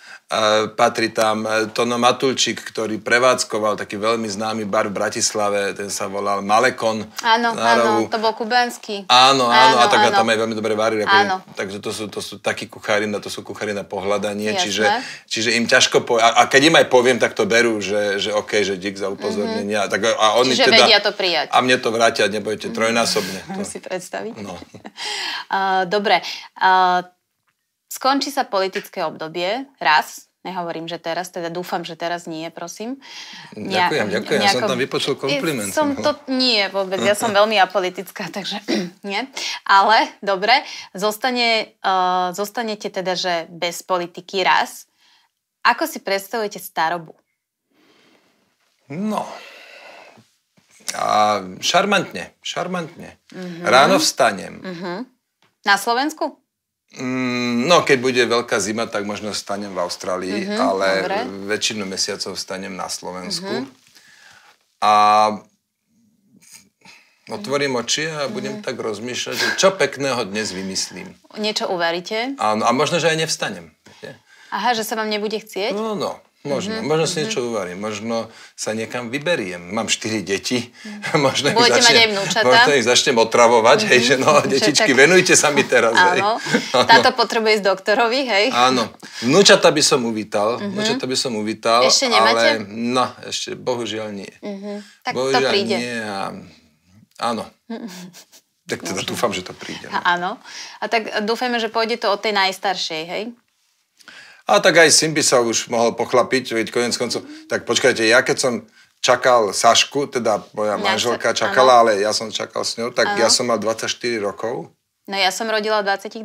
patrí tam e, Tono Matulčík, ktorý prevádzkoval taký veľmi známy bar v Bratislave, ten sa volal Malekon. Áno, áno, to bol kubánsky. Áno, áno, áno, a tak áno. tam aj veľmi dobre varí. Áno. Takže to sú, to sú takí kuchári na, to sú kuchári na pohľadanie, čiže, čiže im ťažko po... A, a, keď im aj poviem, tak to berú, že, že OK, že dík za upozornenie. Mm-hmm. Tak, a oni čiže teda, vedia to prijať. A mne to vrátia, trojnásobne. mm-hmm. trojnásobne. To... si [laughs] predstaviť. No. uh, [laughs] dobre, uh, Skončí sa politické obdobie, raz, Nehovorím, že teraz, teda dúfam, že teraz nie, prosím. Ja, ďakujem, ďakujem, nejako, ja som tam vypočul kompliment. Som no. to, nie vôbec, ja hm. som veľmi apolitická, [laughs] takže [clears throat] nie. Ale dobre, zostane, uh, zostanete teda, že bez politiky raz. Ako si predstavujete starobu? No, a šarmantne, šarmantne. Mm-hmm. Ráno vstanem. Mm-hmm. Na Slovensku? Mm, no, keď bude veľká zima, tak možno stanem v Austrálii, uh-huh, ale dobre. väčšinu mesiacov stanem na Slovensku. Uh-huh. A otvorím oči a mhm. budem uh-huh. tak rozmýšľať, že čo pekného dnes vymyslím. Niečo uveríte? Áno, a možno, že aj nevstanem. Aha, že sa vám nebude chcieť? No, no. Možno, mm-hmm. možno si mhm. niečo uvarím, možno sa niekam vyberiem. Mám štyri deti, mm. hmm [laughs] možno, ich začnem, možno ich začnem otravovať, mm-hmm. hej, mhm. že no, detičky, tak... venujte sa mi teraz. Áno, hej. [laughs] táto potrebuje ísť doktorovi, hej. Áno, vnúčata by som uvítal, mm-hmm. vnúčata by som uvítal. Ešte nemáte? Ale, no, ešte bohužiaľ nie. Mm-hmm. Tak bohužiaľ to príde. Nie a... Áno. Mm-hmm. Tak teda Možno. dúfam, že to príde. No. Áno. A tak dúfame, že pôjde to od tej najstaršej, hej? A tak aj syn by sa už mohol pochlapiť, veď konec koncov. Tak počkajte, ja keď som čakal Sašku, teda moja manželka čakala, ano. ale ja som čakal s ňou, tak ano. ja som mal 24 rokov. No ja som rodila 22.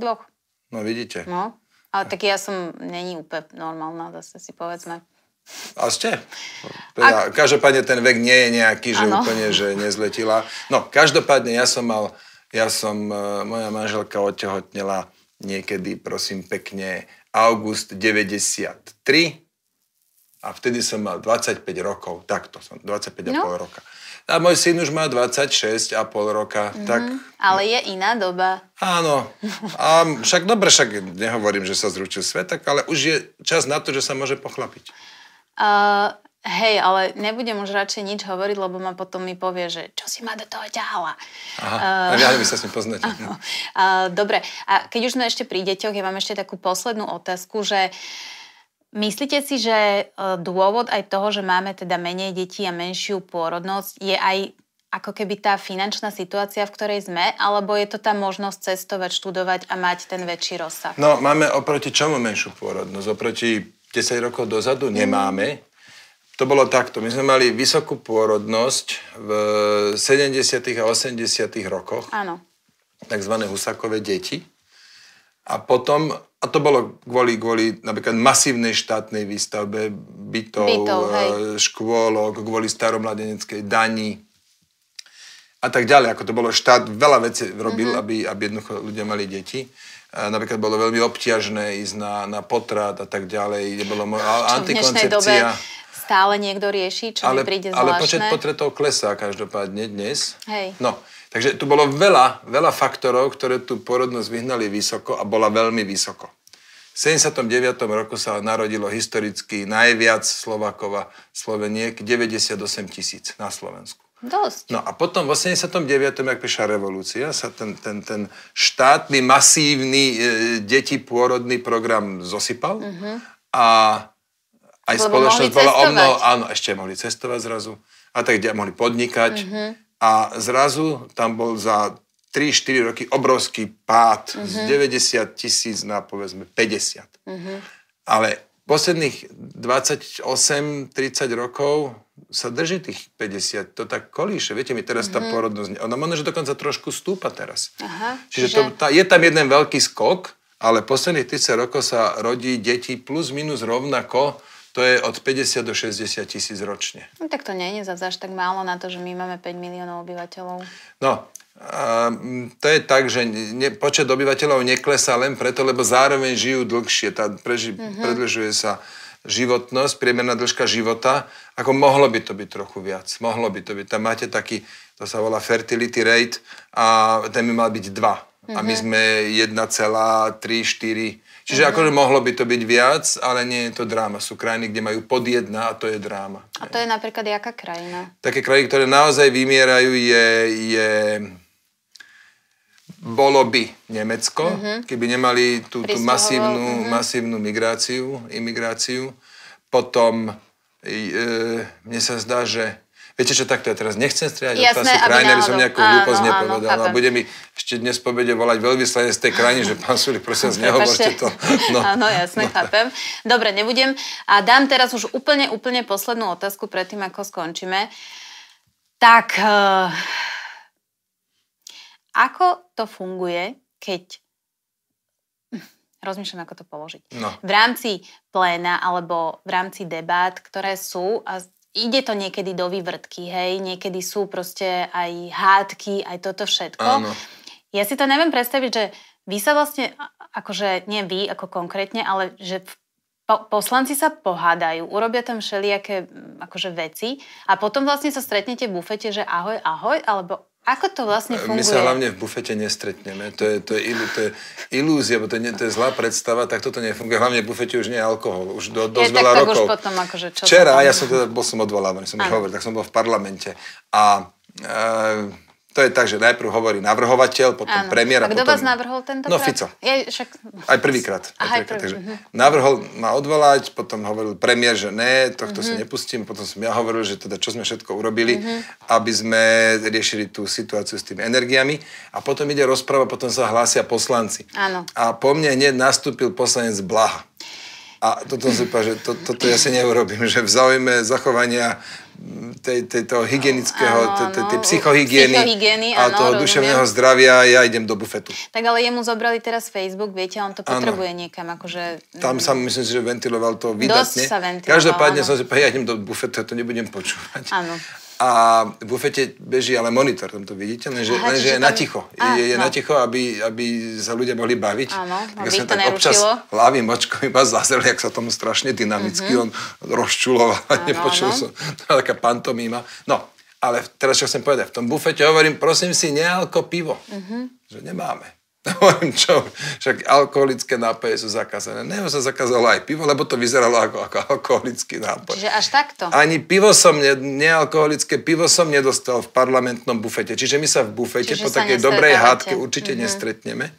No vidíte. No, ale tak ja som není úplne normálna, zase si povedzme. A ste. Teda, Ak... Každopádne ten vek nie je nejaký, že ano. úplne, že nezletila. No, každopádne ja som mal, ja som, e, moja manželka otehotnila niekedy, prosím pekne, august 93 a vtedy som mal 25 rokov, takto som, 25 no. a pol roka. A môj syn už má 26 a pol roka, mm-hmm. tak... Ale je iná doba. Áno. A však dobre, však nehovorím, že sa zručil svet, tak ale už je čas na to, že sa môže pochlapiť. Uh, Hej, ale nebudem už radšej nič hovoriť, lebo ma potom mi povie, že čo si ma do toho ťahala. Aha, uh, eh, ja by sa s ním poznať. Uh, [laughs] dobre, a keď už sme ešte pri deťoch, ja mám ešte takú poslednú otázku, že myslíte si, že eh, dôvod aj toho, že máme teda menej detí a menšiu pôrodnosť, je aj ako keby tá finančná situácia, v ktorej sme, alebo je to tá možnosť cestovať, študovať a mať ten väčší rozsah? No, máme oproti čomu menšiu pôrodnosť? Oproti 10 rokov dozadu mhm. nemáme, to bolo takto. My sme mali vysokú pôrodnosť v 70. a 80. rokoch. Áno. Takzvané husakové deti. A potom, a to bolo kvôli, kvôli napríklad masívnej štátnej výstavbe bytov, bytov e, škôlok, kvôli staromladeneckej dani a tak ďalej. Ako to bolo, štát veľa vecí robil, mm-hmm. aby, aby jednoducho ľudia mali deti napríklad bolo veľmi obťažné ísť na, na potrat a tak ďalej. Bolo antikoncepcia. Čo v dnešnej dobe stále niekto rieši, čo ale, mi príde zvláštne. Ale počet potretov klesá každopádne dnes. Hej. No, takže tu bolo veľa, veľa faktorov, ktoré tú porodnosť vyhnali vysoko a bola veľmi vysoko. V 79. roku sa narodilo historicky najviac Slovakova Sloveniek, 98 tisíc na Slovensku. Dosť. No a potom v 89. ak prišla revolúcia, sa ten, ten, ten štátny, masívny e, deti pôrodný program zosypal uh-huh. a aj Lebo spoločnosť bola o mnoho, áno, ešte mohli cestovať zrazu a tak ďalej, mohli podnikať uh-huh. a zrazu tam bol za 3-4 roky obrovský pád uh-huh. z 90 mhm. tisíc na povedzme 50. Uh-huh. Ale posledných 28-30 rokov sa drží tých 50, to tak kolíše. Viete, mi teraz tá mm-hmm. porodnosť, ona možno, že dokonca trošku stúpa teraz. Aha, Čiže že... to, tá, je tam jeden veľký skok, ale posledných 30 rokov sa rodí deti plus minus rovnako, to je od 50 do 60 tisíc ročne. No tak to nie je zase až tak málo na to, že my máme 5 miliónov obyvateľov. No, a to je tak, že ne, počet obyvateľov neklesá len preto, lebo zároveň žijú dlhšie, tá preži, mm-hmm. predlžuje sa životnosť, priemerná dĺžka života, ako mohlo by to byť trochu viac. Mohlo by to byť. Tam máte taký, to sa volá fertility rate a ten by mal byť 2. Mm-hmm. A my mhm. sme 4. Čiže mm-hmm. akože mohlo by to byť viac, ale nie je to dráma. Sú krajiny, kde majú pod jedna a to je dráma. A to je napríklad jaká krajina? Také krajiny, ktoré naozaj vymierajú, je, je bolo by Nemecko, mm-hmm. keby nemali tú, tú masívnu, mm-hmm. masívnu migráciu, imigráciu. Potom e, mne sa zdá, že Viete čo, takto ja teraz nechcem striať od pásu krajiny, aby som nejakú hlúposť nepovedal. Áno, a bude mi ešte dnes po obede volať veľvyslanec z tej krajiny, že pán Suli, prosím vás, nehovorte to. No. Áno, jasne, no. chápem. Dobre, nebudem. A dám teraz už úplne, úplne poslednú otázku predtým, ako skončíme. Tak, uh... Ako to funguje, keď rozmýšľam, ako to položiť. No. V rámci pléna alebo v rámci debát, ktoré sú, a ide to niekedy do vývrtky, hej, niekedy sú proste aj hádky, aj toto všetko. Áno. Ja si to neviem predstaviť, že vy sa vlastne, akože nie vy ako konkrétne, ale že po, poslanci sa pohádajú, urobia tam všelijaké akože veci a potom vlastne sa stretnete v bufete, že ahoj, ahoj, alebo ako to vlastne funguje? My sa hlavne v bufete nestretneme. To je, to je, ilú, to je ilúzia, bo to je, to je zlá predstava, tak toto nefunguje. Hlavne v bufete už nie je alkohol. Už do, dosť je, veľa tak, rokov. Už potom, akože, čo Včera, ja som teda, bol som odvolávaný, som ano. už hovoril, tak som bol v parlamente. A e, to je tak, že najprv hovorí navrhovateľ, potom ano. premiér. A kto potom... vás navrhol tento No Fico. Je, však... Aj prvýkrát. Aj prvýkrát. prvý. Takže mhm. Navrhol ma odvolať, potom hovoril premiér, že ne, tohto mm-hmm. si mhm. nepustím, potom som ja hovoril, že teda čo sme všetko urobili, mm-hmm. aby sme riešili tú situáciu s tými energiami. A potom ide rozpráva, potom sa hlásia poslanci. Ano. A po mne hneď nastúpil poslanec Blaha. A toto som si povedal, že to, toto ja si neurobím, že v záujme zachovania tej, toho hygienického, áno, tej, tej psychohygieny, psychohygieny a áno, toho rozumiem. duševného zdravia, ja idem do bufetu. Tak ale jemu zobrali teraz Facebook, viete, on to potrebuje áno. niekam, akože... Tam sa myslím si, že ventiloval to výdatne. Dosť sa ventiloval, Každopádne áno. som si povedal, ja idem do bufetu, ja to nebudem počúvať. Áno a v bufete beží ale monitor, tam to vidíte, lenže, Aha, lenže je na ticho. A, je je no. na ticho, aby, aby sa ľudia mohli baviť. Áno, tak ja to tak občas hlavým očkom iba zazrel, jak sa tomu strašne dynamicky mm-hmm. on rozčuloval a [laughs] nepočul áno. som. Taká pantomíma. No, ale teraz čo chcem povedať, v tom bufete hovorím, prosím si, nealko pivo. Mm-hmm. Že nemáme. [laughs] Hovorím, čo, však alkoholické nápoje sú zakázané. Ne, sa zakázalo aj pivo, lebo to vyzeralo ako, ako alkoholický nápoj. Čiže až takto? Ani pivo som, ne, nealkoholické pivo som nedostal v parlamentnom bufete. Čiže my sa v bufete Čiže po takej dobrej hádke mhm. určite mm-hmm. nestretneme.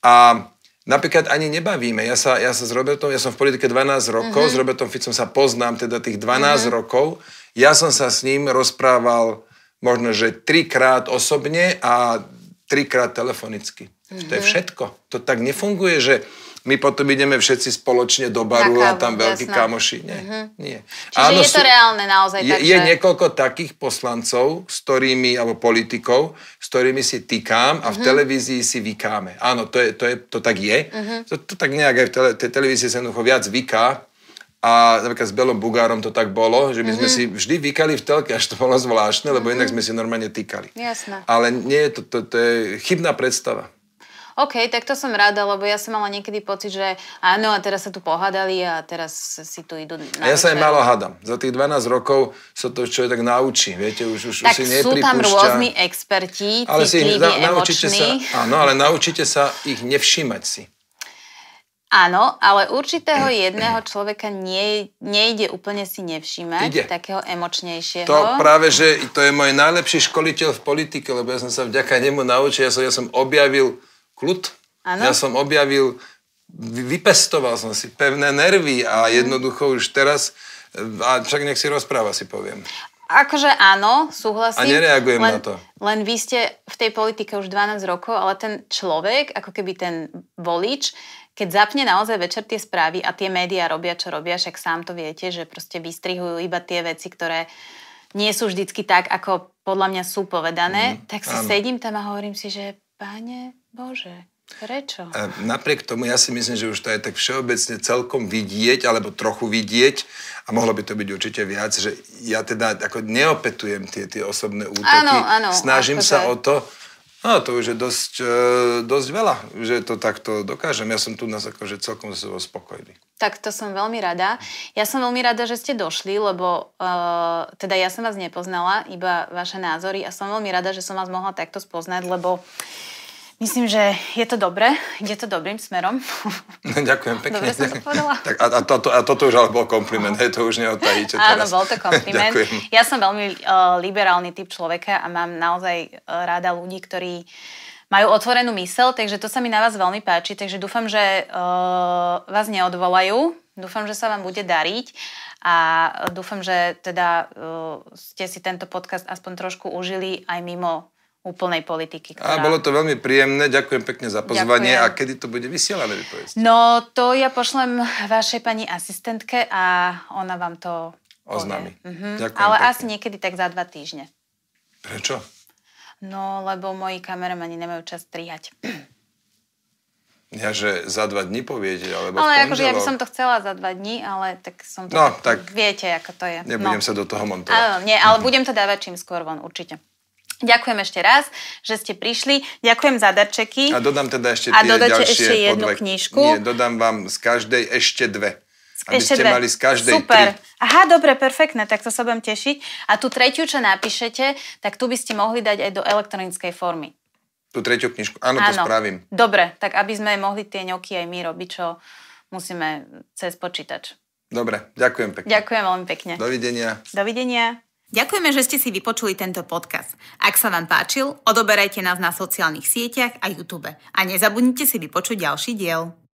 A napríklad ani nebavíme. Ja sa, ja sa s Robertom, ja som v politike 12 rokov, mm-hmm. s Robertom Ficom sa poznám teda tých 12 mm-hmm. rokov. Ja som sa s ním rozprával možno, že trikrát osobne a trikrát telefonicky. Mm-hmm. To je všetko. To tak nefunguje, že my potom ideme všetci spoločne do baru a tam veľkí jasná. kamoši. Nie, mm-hmm. nie. Čiže Áno, je to reálne naozaj. Je, takže... je niekoľko takých poslancov, s ktorými, alebo politikov, s ktorými si týkam a v mm-hmm. televízii si vykáme. Áno, to, je, to, je, to tak je. Mm-hmm. To, to tak nejak aj v tele, tej televízii sa jednoducho viac vyká, a napríklad s Belom Bugárom to tak bolo, že my sme mm-hmm. si vždy vykali v telke, až to bolo zvláštne, lebo mm-hmm. inak mhm. sme si normálne týkali. Jasné. Ale nie, to, to, to je chybná predstava. OK, tak to som rada, lebo ja som mala niekedy pocit, že áno, a teraz sa tu pohádali a teraz si tu idú na Ja sa aj malo hádam. Za tých 12 rokov sa to človek tak naučí, viete, už, už, tak už si sú tam rôzni experti, ale si ich, na, naučíte sa, Áno, ale naučíte sa ich nevšímať si. Áno, ale určitého jedného človeka nie, nejde úplne si nevšímať, Ide. takého emočnejšieho. To práve, že to je môj najlepší školiteľ v politike, lebo ja som sa vďaka nemu naučil, ja som, ja som objavil kľud. Ano. Ja som objavil, vypestoval som si pevné nervy a mhm. jednoducho už teraz, eh, a však nech si rozpráva, si poviem. Akože áno, súhlasím. A nereagujem len, na to. Len vy ste v tej politike už 12 rokov, ale ten človek, ako keby ten volič, keď zapne naozaj večer tie správy a tie médiá robia, čo robia, však sám to viete, že proste vystrihujú iba tie veci, ktoré nie sú vždycky tak, ako podľa mňa sú povedané, mm, tak si áno. sedím tam a hovorím si, že Páne Bože, prečo? A napriek tomu ja si myslím, že už to je tak všeobecne celkom vidieť, alebo trochu vidieť, a mohlo by to byť určite viac, že ja teda ako neopetujem tie, tie osobné útoky. Áno, áno. Snažím akože... sa o to, No to už je dosť, e, dosť veľa, že to takto dokážem. Ja som tu nás akože celkom so spokojný. Tak to som veľmi rada. Ja som veľmi rada, že ste došli, lebo uh, teda ja som vás nepoznala, iba vaše názory a som veľmi rada, že som vás mohla takto spoznať, lebo uh, Myslím, že je to dobre, ide to dobrým smerom. [laughs] No, ďakujem pekne. Dobre som Tak a, a, toto, a toto už ale bol kompliment, hej, to už neodtajíte teraz. Áno, bol to [laughs] kompliment. Ďakujem. Ja som veľmi uh, liberálny typ človeka a mám naozaj uh, rada ľudí, ktorí majú otvorenú mysel, takže to sa mi na vás veľmi páči, takže dúfam, že uh, vás neodvolajú, dúfam, že sa vám bude dariť a dúfam, že teda uh, ste si tento podcast aspoň trošku užili aj mimo úplnej politiky. Ktorá... A bolo to veľmi príjemné, ďakujem pekne za pozvanie. Ďakujem. A kedy to bude vysielané, vy povedzte? No, to ja pošlem vašej pani asistentke a ona vám to oznámi. Mhm. Ale pekne. asi niekedy tak za dva týždne. Prečo? No, lebo moji kameramani nemajú čas strihať. Ja, že za dva dní poviete, alebo Ale akože ja by som to chcela za dva dní, ale tak som to... No, tak... Viete, ako to je. Nebudem no. sa do toho montovať. Ale, nie, ale mhm. budem to dávať čím skôr von, určite. Ďakujem ešte raz, že ste prišli. Ďakujem za darčeky. A dodám teda ešte tie ďalšie ešte jednu podve... knižku. Nie, dodám vám z každej ešte dve. Aby ešte ste dve. mali z každej Super. Tri. Aha, dobre, perfektné, tak to sa budem tešiť. A tú tretiu, čo napíšete, tak tu by ste mohli dať aj do elektronickej formy. Tú tretiu knižku, áno, áno. to spravím. Dobre, tak aby sme mohli tie ňoky aj my robiť, čo musíme cez počítač. Dobre, ďakujem pekne. Ďakujem veľmi pekne. Dovidenia. Dovidenia. Ďakujeme, že ste si vypočuli tento podcast. Ak sa vám páčil, odoberajte nás na sociálnych sieťach a YouTube. A nezabudnite si vypočuť ďalší diel.